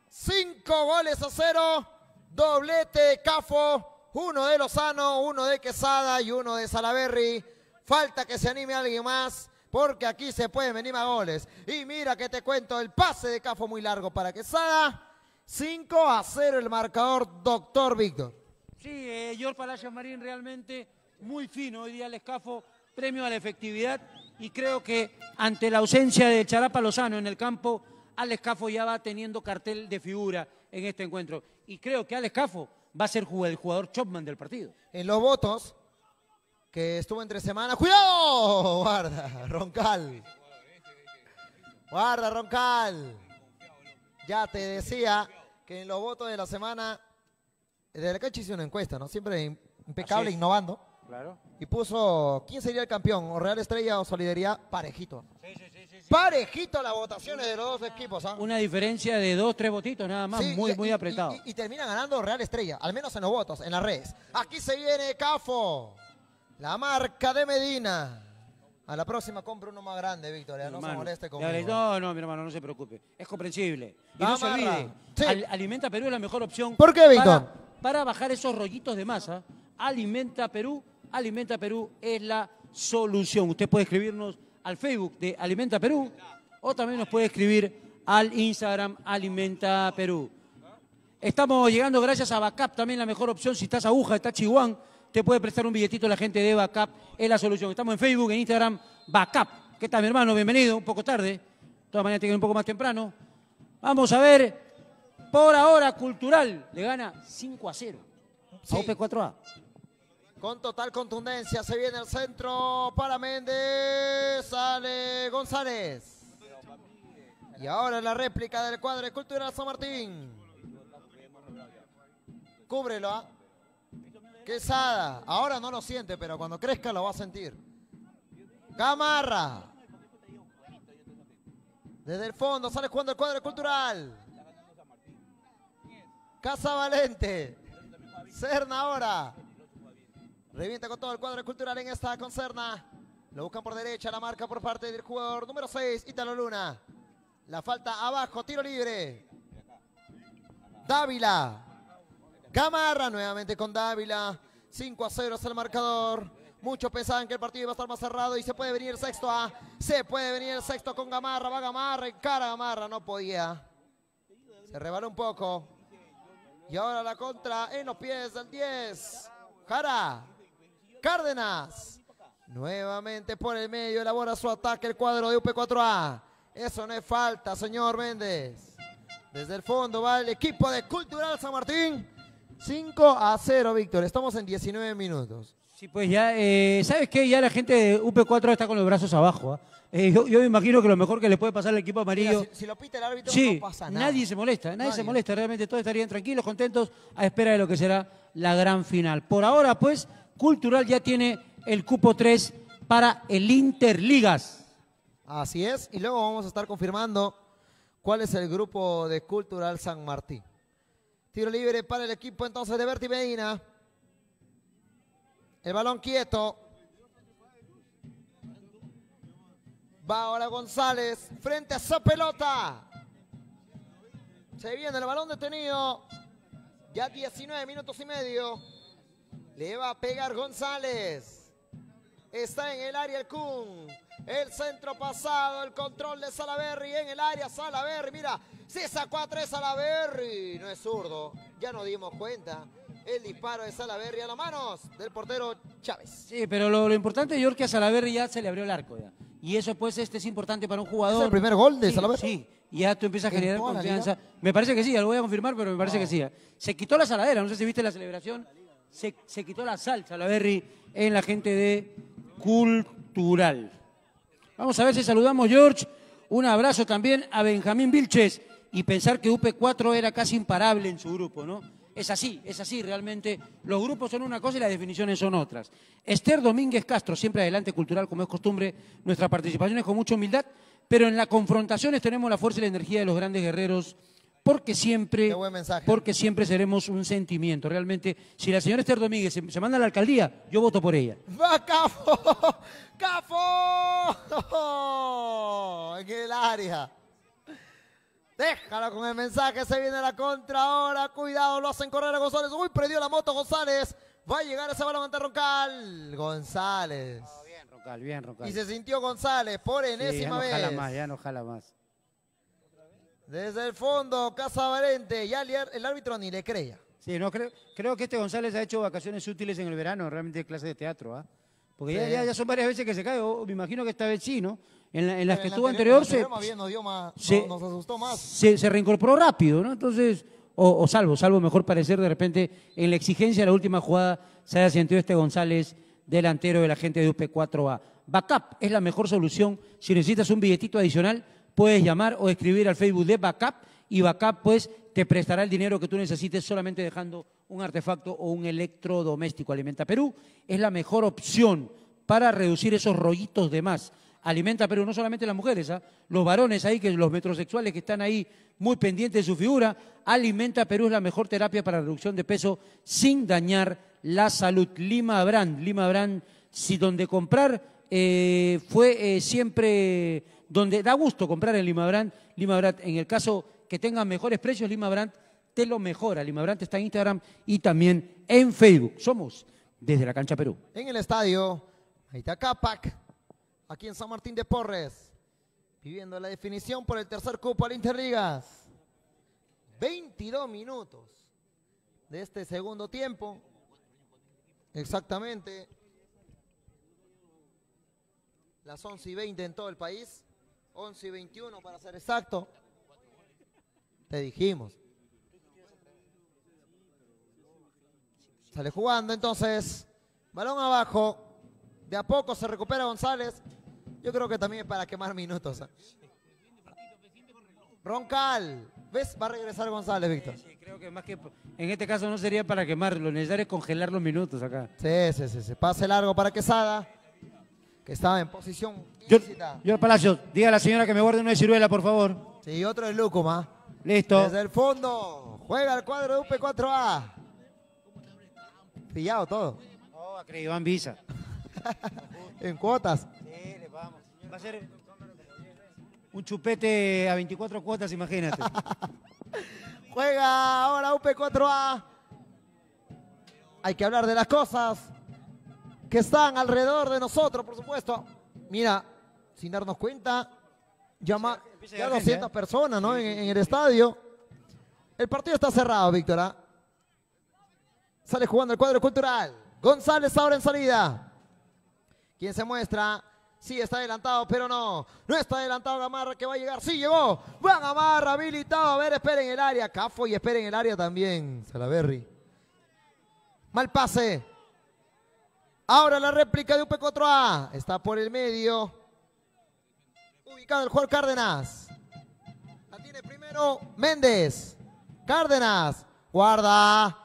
Speaker 2: Cinco goles a cero. doblete de Cafo, uno de Lozano, uno de Quesada y uno de Salaberry. Falta que se anime alguien más, porque aquí se pueden venir más goles. Y mira que te cuento, el pase de Cafo muy largo para Quesada. 5 a 0 el marcador, doctor Víctor.
Speaker 1: Sí, eh, George Palacio Marín realmente muy fino. Hoy día el escafo premio a la efectividad y creo que ante la ausencia de Charapa Lozano en el campo, al escafo ya va teniendo cartel de figura en este encuentro. Y creo que al escafo va a ser el jugador Chopman del partido. En los votos, que estuvo entre semanas. ¡Cuidado! Guarda,
Speaker 2: Roncal. Guarda, Roncal. Ya te decía que en los votos de la semana, desde la cachis hizo una encuesta, ¿no? Siempre impecable, innovando. Claro. Y puso, ¿quién sería el campeón? ¿O Real Estrella o Solidaridad? Parejito. Sí, sí, sí, Parejito las votaciones de los dos equipos. ¿ah? Una diferencia de dos, tres votitos nada más, muy, muy apretado. y, termina ganando Real Estrella, al menos en los votos, en las redes. Aquí se viene Cafo, la marca de Medina. A la próxima compra uno
Speaker 1: más grande, Víctor. no se moleste conmigo. no, no, mi hermano, no se preocupe. Es comprensible. Y no se olvide. Alimenta Perú es la mejor opción. ¿Por qué, Víctor? Para, bajar esos rollitos de masa. Alimenta Perú. Alimenta Perú es la solución. Usted puede escribirnos al Facebook de Alimenta Perú o también nos puede escribir al Instagram Alimenta Perú. Estamos llegando gracias a Bacap, también la mejor opción si estás aguja, está chihuahua te puede prestar un billetito la gente de Backup, es la solución. Estamos en Facebook, en Instagram, Backup. ¿Qué tal, mi hermano? Bienvenido, un poco tarde. Toda mañana maneras, tiene un poco más temprano. Vamos a ver, por ahora, Cultural le gana 5 a 0 a 4 a
Speaker 2: Con total contundencia se viene el centro para Méndez, sale González. Y ahora la réplica del cuadro de Cultural San Martín. Cúbrelo, ¿ah? Quesada, ahora no lo siente, pero cuando crezca lo va a sentir. Camarra. Desde el fondo sale jugando el cuadro cultural. Casa Valente. Cerna ahora. Revienta con todo el cuadro cultural en esta con Lo buscan por derecha, la marca por parte del jugador número 6, Italo Luna. La falta abajo, tiro libre. Dávila. Gamarra nuevamente con Dávila. 5 a 0 es el marcador. Muchos pensaban que el partido iba a estar más cerrado y se puede venir el sexto a. Se puede venir el sexto con Gamarra. Va Gamarra, a Gamarra, no podía. Se rebala un poco. Y ahora la contra en los pies del 10. Jara. Cárdenas. Nuevamente por el medio elabora su ataque el cuadro de UP4A. Eso no es falta, señor Méndez. Desde el fondo va el equipo de Cultural San Martín. 5 a 0, Víctor. Estamos en 19 minutos.
Speaker 1: Sí, pues ya, eh, ¿sabes qué? Ya la gente de UP4 está con los brazos abajo. ¿ah? Eh, yo, me imagino que lo mejor que le puede pasar al equipo amarillo. si, lo pita el árbitro, no pasa nada. Nadie se molesta, nadie, se molesta. Realmente todos estarían tranquilos, contentos, a espera de lo que será la gran final. Por ahora, pues, Cultural ya tiene el cupo 3 para el Interligas.
Speaker 2: Así es, y luego vamos a estar confirmando cuál es el grupo de Cultural San Martín. Tiro libre para el equipo entonces de Berti Medina. El balón quieto. Va ahora González frente a esa pelota. Se viene el balón detenido. Ya 19 minutos y medio. Le va a pegar González. Está en el área el Kun. El centro pasado, el control de Salaverry en el área. Salaverri, mira, se sacó a tres Salaverri. No es zurdo. Ya nos dimos cuenta. El disparo de Salaverri a las manos del
Speaker 1: portero Chávez. Sí, pero lo, importante, George, que a Salaverri ya se le abrió el arco. Y eso, pues, este es importante para un jugador. ¿Es el primer gol de sí, Sí. Y ya tú empiezas a generar confianza. Me parece que sí, lo voy a confirmar, pero me parece que sí. Se quitó la saladera. No sé si viste la celebración. Se, quitó la sal, Salaverri, en la gente de Cultural. Vamos a ver si saludamos, George. Un abrazo también a Benjamín Vilches y pensar que UP4 era casi imparable en su grupo, ¿no? Es así, es así realmente. Los grupos son una cosa y las definiciones son otras. Esther Domínguez Castro, siempre adelante cultural, como es costumbre, nuestra participación es con mucha humildad, pero en las confrontaciones tenemos la fuerza y la energía de los grandes guerreros porque siempre, porque siempre seremos un sentimiento. Realmente, si la señora Esther Domínguez se, manda a la alcaldía, yo voto por ella. ¡Va, Cafo!
Speaker 2: ¡Cafo! En el área. Déjalo con el mensaje, se viene la contra ahora. Cuidado, lo hacen correr a González. Uy, perdió la moto González. Va a llegar ese balón ante Roncal. González. bien, Roncal, bien, Roncal. Y se sintió González por enésima vez. ya más, ya
Speaker 1: no jala más.
Speaker 2: Desde el fondo, Casa
Speaker 1: Valente. Ya el árbitro ni le creía. Sí, no, creo, creo que este González ha hecho vacaciones útiles en el verano, realmente clase de teatro, ¿ah? Porque ya, ya, son varias veces que se cae, me imagino que esta vecino en, las que estuvo anterior, se, reincorporó rápido, ¿no? Entonces, o, salvo, salvo mejor parecer de repente en la exigencia de la última jugada se haya sentido este González delantero de la gente de UP4A. Backup es la mejor solución. Si necesitas un billetito adicional, puedes llamar o escribir al Facebook de Backup y Backup pues te prestará el dinero que tú necesites solamente dejando un artefacto o un electrodoméstico. Alimenta Perú es la mejor opción para reducir esos rollitos de más alimenta, pero no solamente las mujeres, ¿ah? los varones ahí, que los metrosexuales que están ahí muy pendientes de su figura, alimenta Perú es la mejor terapia para reducción de peso sin dañar la salud. Lima Brand, Lima Brand, si donde comprar eh, fue eh, siempre donde da gusto comprar en Lima Brand, Lima Brand, en el caso que tengan mejores precios, Lima Brand te lo mejora. Lima Brand está en Instagram y también en Facebook. Somos desde la cancha Perú.
Speaker 2: En el estadio, ahí está Capac aquí en San Martín de Porres, viviendo la definición por el tercer cupo al Interligas. 22 minutos de este segundo tiempo. Exactamente. Las 11 y 20 en todo el país. 11 y 21 para ser exacto. Te dijimos. Sale jugando entonces. Balón abajo. De a poco se recupera González. Yo creo que también es para quemar minutos. ¿ah? Roncal. ¿Ves? Va a regresar
Speaker 1: González, Víctor. creo que más que. En este caso no sería para quemar, lo necesario es congelar los minutos acá.
Speaker 2: Sí, sí, sí. sí. Pase largo para Quesada, que estaba en posición. Yo, yo,
Speaker 1: Palacio, diga a la señora que me guarde una de ciruela, por favor. Sí,
Speaker 2: otro es Lúcuma. Listo. Desde el fondo, juega al cuadro de UP4A. Pillado todo.
Speaker 1: Oh, acreditó en Visa. en cuotas un chupete a 24 cuotas, imagínate. Juega ahora UP4A. Hay que hablar de las cosas
Speaker 2: que están alrededor de nosotros, por supuesto. Mira, sin darnos cuenta, llama ya, ya 200 ¿eh? personas en, el estadio. El partido está cerrado, Víctora. ¿ah? Sale jugando el cuadro cultural. González ahora en salida. ¿Quién se muestra Sí, está adelantado, pero no. No está adelantado Gamarra que va a llegar. Sí, llegó. Van Gamarra, habilitado. A ver, esperen el área. Cafo y esperen el área también. Salaberry. Mal pase. Ahora la réplica de UP4A. Está por el medio. Ubicado el jugador Cárdenas. La tiene primero Méndez. Cárdenas. Guarda.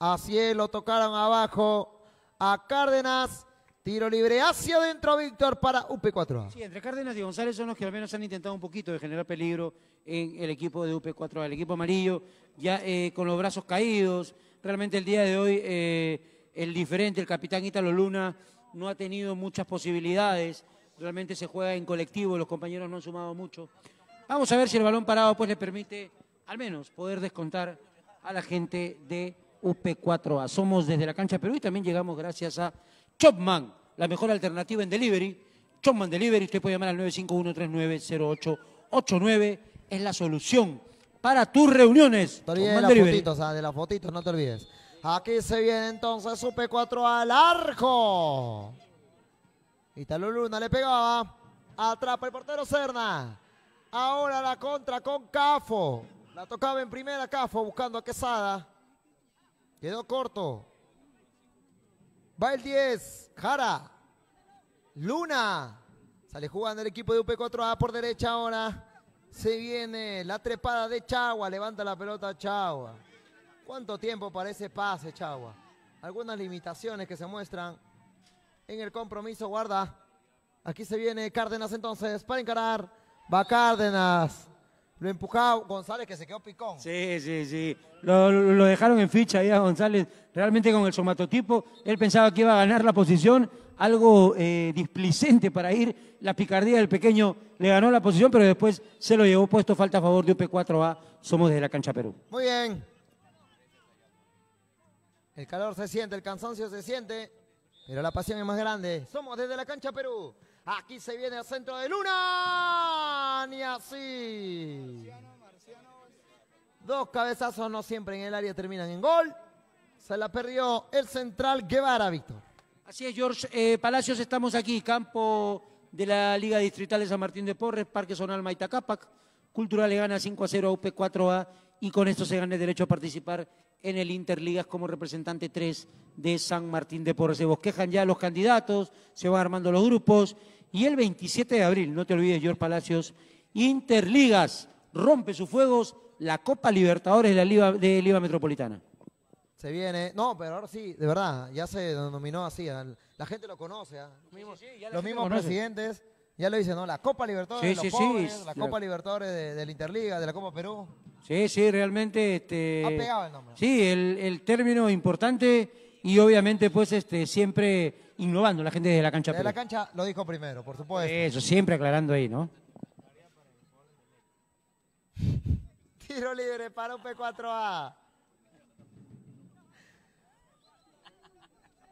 Speaker 2: A cielo tocaron abajo a Cárdenas. Tiro libre hacia adentro, Víctor, para UP4A.
Speaker 1: Sí, entre Cárdenas y González son los que al menos han intentado un poquito de generar peligro en el equipo de UP4A. El equipo amarillo ya eh, con los brazos caídos. Realmente el día de hoy eh, el diferente, el capitán Ítalo Luna, no ha tenido muchas posibilidades. Realmente se juega en colectivo, los compañeros no han sumado mucho. Vamos a ver si el balón parado pues le permite al menos poder descontar a la gente de UP4A. Somos desde la cancha Perú y también llegamos gracias a Chopman, la mejor alternativa en delivery. Chopman Delivery, usted puede llamar al 951-390889. Es la solución para tus reuniones. Te de las fotitos, ah, de las fotitos, no te olvides.
Speaker 2: Aquí se viene entonces su P4 al arco. tal Luna le pegaba. Atrapa el portero Serna. Ahora la contra con Cafo. La tocaba en primera Cafo buscando a Quesada. Quedó corto. Va el 10, Jara. Luna. Sale jugando el equipo de UP4A por derecha ahora. Se viene la trepada de Chagua. Levanta la pelota Chagua. ¿Cuánto tiempo para ese pase, Chagua? Algunas limitaciones que se muestran en el compromiso. Guarda. Aquí se viene Cárdenas entonces para encarar.
Speaker 1: Va Cárdenas
Speaker 2: lo empujaba González que se quedó picón. Sí,
Speaker 1: sí, sí. Lo, dejaron en ficha ahí a González. Realmente con el somatotipo, él pensaba que iba a ganar la posición. Algo eh, displicente para ir. La picardía del pequeño le ganó la posición, pero después se lo llevó puesto. Falta a favor de UP4A. Somos desde la cancha Perú.
Speaker 2: Muy bien. El calor se siente, el cansancio se siente, pero la pasión es más grande. Somos desde la cancha Perú. Aquí se viene al centro de Luna. Y así. Dos cabezazos no siempre en el área terminan en gol. Se la perdió el central Guevara,
Speaker 1: Víctor. Así es, George. Eh, Palacios, estamos aquí. Campo de la Liga Distrital de San Martín de Porres, Parque Zonal Maitacapac. Cultural le gana 5 a 0 a UP4A y con esto se gana el derecho a participar en el Interligas como representante 3 de San Martín de Porres. Se bosquejan ya los candidatos, se van armando los grupos. Y el 27 de abril, no te olvides, George Palacios, Interligas rompe sus fuegos la Copa Libertadores de la Liga, Metropolitana.
Speaker 2: Se viene, no, pero ahora sí, de verdad, ya se denominó así, la gente lo conoce, ¿ah? los mismos, presidentes ya lo dicen, ¿no? La Copa Libertadores de los pobres, la Copa Libertadores de, la Interliga, de la Copa Perú.
Speaker 1: Sí, sí, realmente este, ha pegado el nombre. Sí, el, término importante y obviamente pues este siempre innovando la gente de la cancha. Desde la
Speaker 2: cancha lo dijo primero, por
Speaker 1: supuesto. Eso, siempre aclarando ahí, ¿no?
Speaker 2: Tiro libre para un P4A.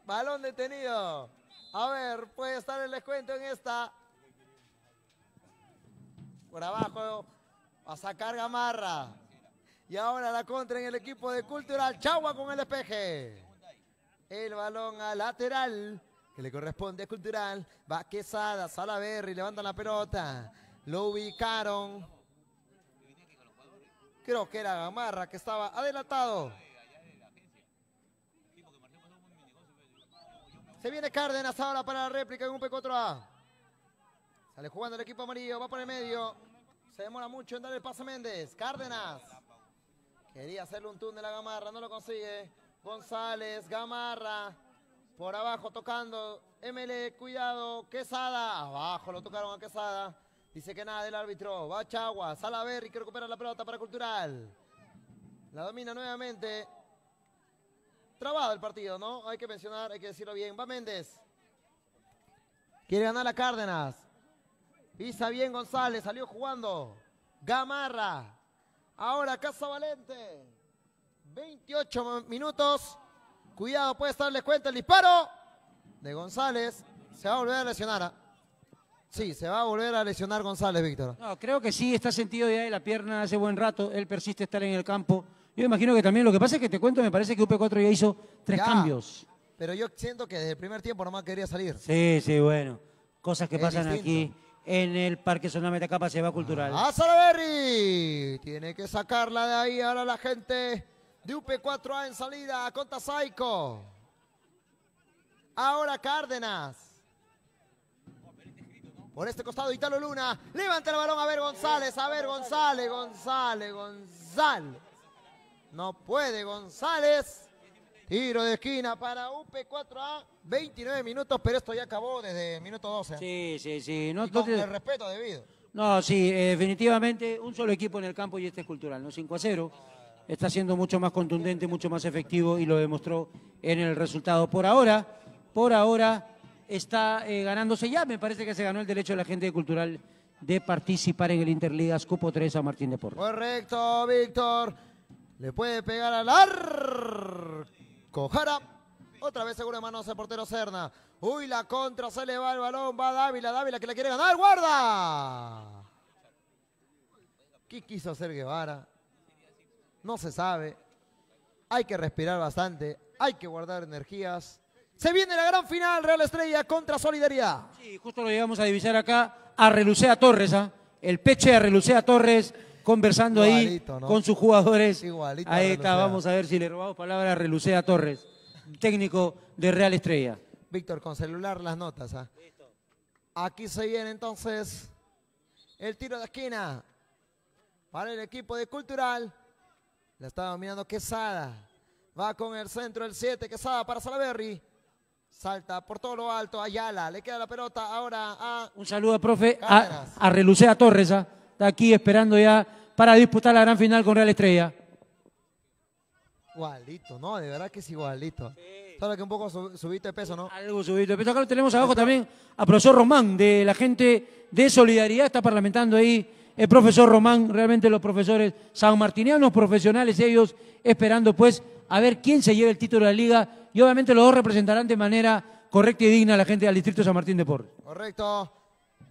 Speaker 2: Balón detenido. A ver, puede estar el descuento en esta. Por abajo a sacar Gamarra. Y ahora la contra en el equipo de Cultural. Chagua con el espeje. El balón a lateral que le corresponde a Cultural. Va Quesada, Salaverri, levanta la pelota. Lo ubicaron. Creo que era Gamarra que estaba adelantado. Se viene Cárdenas ahora para la réplica en un P4A. Sale jugando el equipo amarillo, va por el medio. Se demora mucho en dar el pase a Méndez. Cárdenas. Quería hacerle un túnel a Gamarra, no lo consigue. González, Gamarra. Por abajo tocando ML, cuidado, Quesada. Abajo lo tocaron a Quesada. Dice que nada del árbitro. Va Chagua, Salaberry que recupera la pelota para Cultural. La domina nuevamente. Trabado el partido, ¿no? Hay que mencionar, hay que decirlo bien. Va Méndez. Quiere ganar a Cárdenas. Pisa bien González, salió jugando. Gamarra. Ahora Casa Valente. 28 minutos. Cuidado, puede estarle cuenta el disparo de González. Se va a volver a lesionar. ¿ah? Sí, se va a volver a
Speaker 1: lesionar González, Víctor. No, creo que sí, está sentido ya de la pierna hace buen rato. Él persiste estar en el campo. Yo imagino que también, lo que pasa es que te cuento, me parece que UP4 ya hizo tres cambios. Pero yo
Speaker 2: siento que desde el primer tiempo nomás quería salir.
Speaker 1: Sí, sí, bueno. Cosas que pasan aquí en el
Speaker 2: Parque Zona Capa se va cultural. Ah, tiene que sacarla de ahí ahora la gente de UP4A en salida, contra Saico. Ahora Cárdenas. Por este costado Italo Luna. Levanta el balón a ver González, a ver González, González, González. No puede González. Tiro de esquina para UP4A.
Speaker 1: 29 minutos, pero esto ya acabó desde minuto 12. Sí, sí, sí. No, con el respeto debido. No, sí, eh, definitivamente un solo equipo en el campo y este es cultural, ¿no? 5 a 0 está siendo mucho más contundente, mucho más efectivo y lo demostró en el resultado. Por ahora, por ahora está eh, ganándose ya, me parece que se ganó el derecho de la gente cultural de participar en el Interligas Cupo 3 a Martín de Correcto, Víctor.
Speaker 2: Le puede pegar al arco Jara. Otra vez seguro de manos el portero Cerna. Uy, la contra, se le va el balón, va Dávila, Dávila que la quiere ganar, guarda. ¿Qué quiso hacer Guevara? no se sabe. Hay que respirar bastante, hay que guardar energías. Se viene la gran final Real Estrella contra Solidaridad.
Speaker 1: Sí, justo lo llegamos a divisar acá a Relucea Torres, ¿ah? el peche de Relucea Torres conversando ahí con sus jugadores. Igualito ahí está, vamos a ver si le robamos palabra a Relucea Torres, técnico de Real Estrella. Víctor, con celular las notas. ¿ah?
Speaker 2: Aquí se viene entonces el tiro de esquina para el equipo de Cultural. La estaba dominando Quesada. Va con el centro el 7. Quesada para Salaberry. Salta por todo lo alto. Ayala. Le queda la pelota
Speaker 1: ahora a. Un saludo, profe. A, a Relucea Torres. ¿ah? Está aquí esperando ya para disputar la gran final con Real Estrella.
Speaker 2: Igualito, ¿no? De verdad que es igualito. Solo que un poco subiste de
Speaker 1: peso, ¿no? Algo subito de peso. Acá lo tenemos abajo también a profesor Román, de la gente de Solidaridad. Está parlamentando ahí el profesor Román, realmente los profesores sanmartinianos profesionales, ellos esperando pues a ver quién se lleva el título de la liga y obviamente los dos representarán de manera correcta y digna a la gente del distrito San Martín de Porres. Correcto.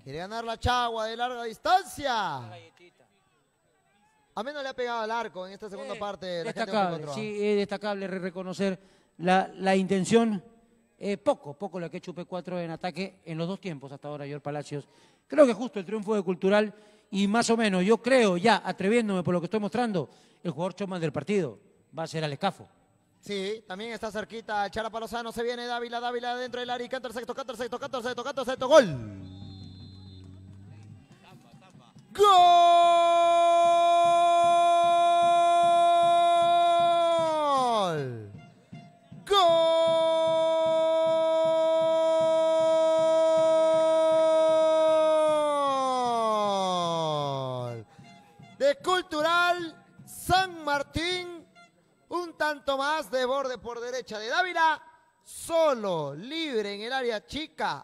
Speaker 2: Quiere ganar la Chagua de larga distancia. A menos le ha pegado al arco en esta segunda eh, parte. De destacable, sí,
Speaker 1: es destacable reconocer la, intención. Eh, poco, poco la que ha hecho p 4 en ataque en los dos tiempos hasta ahora, George Palacios. Creo que justo el triunfo de Cultural y más o menos, yo creo ya, atreviéndome por lo que estoy mostrando, el jugador Choman del partido va a ser al escafo.
Speaker 2: Sí, también está cerquita Chara Palozano, se viene Dávila, Dávila dentro del área, canta el sexto, canta el sexto, canta sexto, sexto, gol. ¡Gol! ¡Gol! Martín. Un tanto más de borde por derecha de Dávila. Solo, libre en el área chica.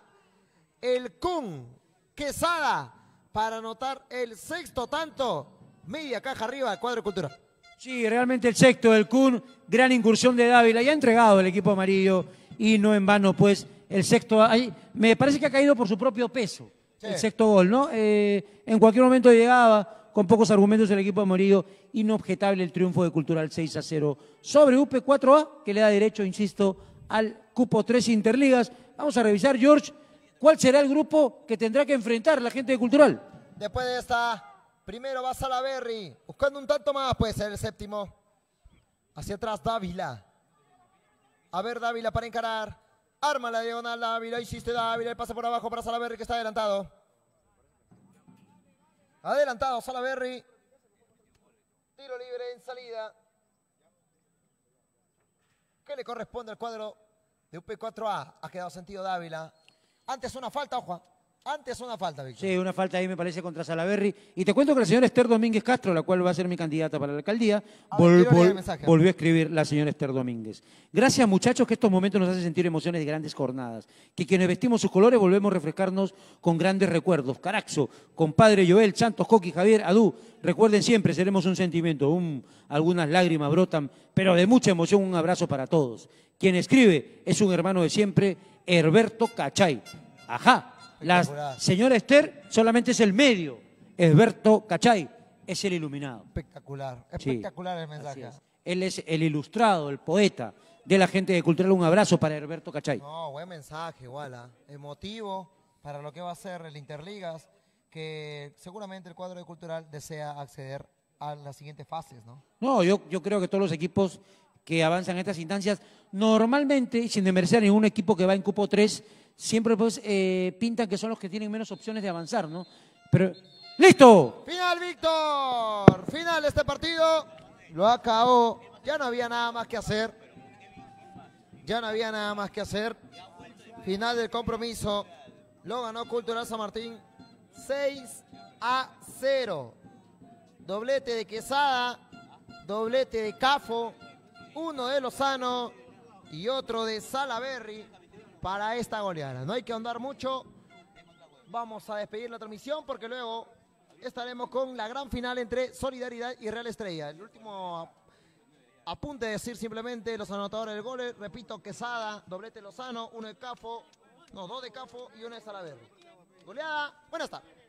Speaker 2: El Kun Quesada para anotar el sexto tanto. Media caja arriba, cuadro cultura.
Speaker 1: Sí, realmente el sexto del Kun, gran incursión de Dávila, ya ha entregado el equipo amarillo y no en vano, pues el sexto, ahí, me parece que ha caído por su propio peso el sexto gol, ¿no? Eh, en cualquier momento llegaba, con pocos argumentos el equipo morido, inobjetable el triunfo de Cultural 6 a 0 sobre UP4A, que le da derecho, insisto, al cupo 3 Interligas. Vamos a revisar, George, cuál será el grupo que tendrá que enfrentar la gente de Cultural.
Speaker 2: Después de esta, primero va Salaberry, buscando un tanto más, puede ser el séptimo. Hacia atrás Dávila. A ver Dávila para encarar. Arma la diagonal Dávila, insiste Dávila, pasa por abajo para Salaberry que está adelantado. Adelantado Salaberry. Tiro libre en salida. ¿Qué le corresponde al cuadro de UP4A. Ha quedado sentido Dávila. Antes una falta, ojo. Antes una falta,
Speaker 1: Víctor. Sí, una falta ahí me parece contra Salaberry. Y te cuento que la señora Esther Domínguez Castro, la cual va a ser mi candidata para la alcaldía, volvió a escribir la señora Esther Domínguez. Gracias muchachos que estos momentos nos hacen sentir emociones de grandes jornadas. Que quienes vestimos sus colores volvemos a refrescarnos con grandes recuerdos. Caraxo, compadre Joel, Santos, Coqui, Javier, Adú. Recuerden siempre, seremos un sentimiento. algunas lágrimas brotan, pero de mucha emoción un abrazo para todos. Quien escribe es un hermano de siempre, Herberto Cachay. Ajá. Señor Esther solamente es el medio. Esberto Cachay es el iluminado. Espectacular, espectacular el mensaje. Él es el ilustrado, el poeta de la gente de Cultural. Un abrazo para Herberto Cachay. No,
Speaker 2: buen mensaje, El ¿ah? Emotivo para lo que va a ser el Interligas, que seguramente el cuadro de Cultural desea acceder a las siguientes fases, ¿no?
Speaker 1: No, yo, yo creo que todos los equipos que avanzan en estas instancias, normalmente, sin en ningún equipo que va en cupo 3, siempre pues eh, pintan que son los que tienen menos opciones de avanzar, ¿no? Pero, ¡listo! Final, Víctor. Final este partido. Lo
Speaker 2: acabó. Ya no había nada más que hacer. Ya no había nada más que hacer. Final del compromiso. Lo ganó Cultural San Martín 6 a 0. Doblete de Quesada, doblete de Cafo, uno de Lozano y otro de Salaberry para esta goleada. No hay que ahondar mucho. Vamos a despedir la transmisión porque luego estaremos con la gran final entre Solidaridad y Real Estrella. El último apunte de decir simplemente los anotadores del gol. Repito, Quesada, doblete Lozano, uno de Cafo, no, dos de Cafo y uno de Salaverri. Goleada, buenas tardes.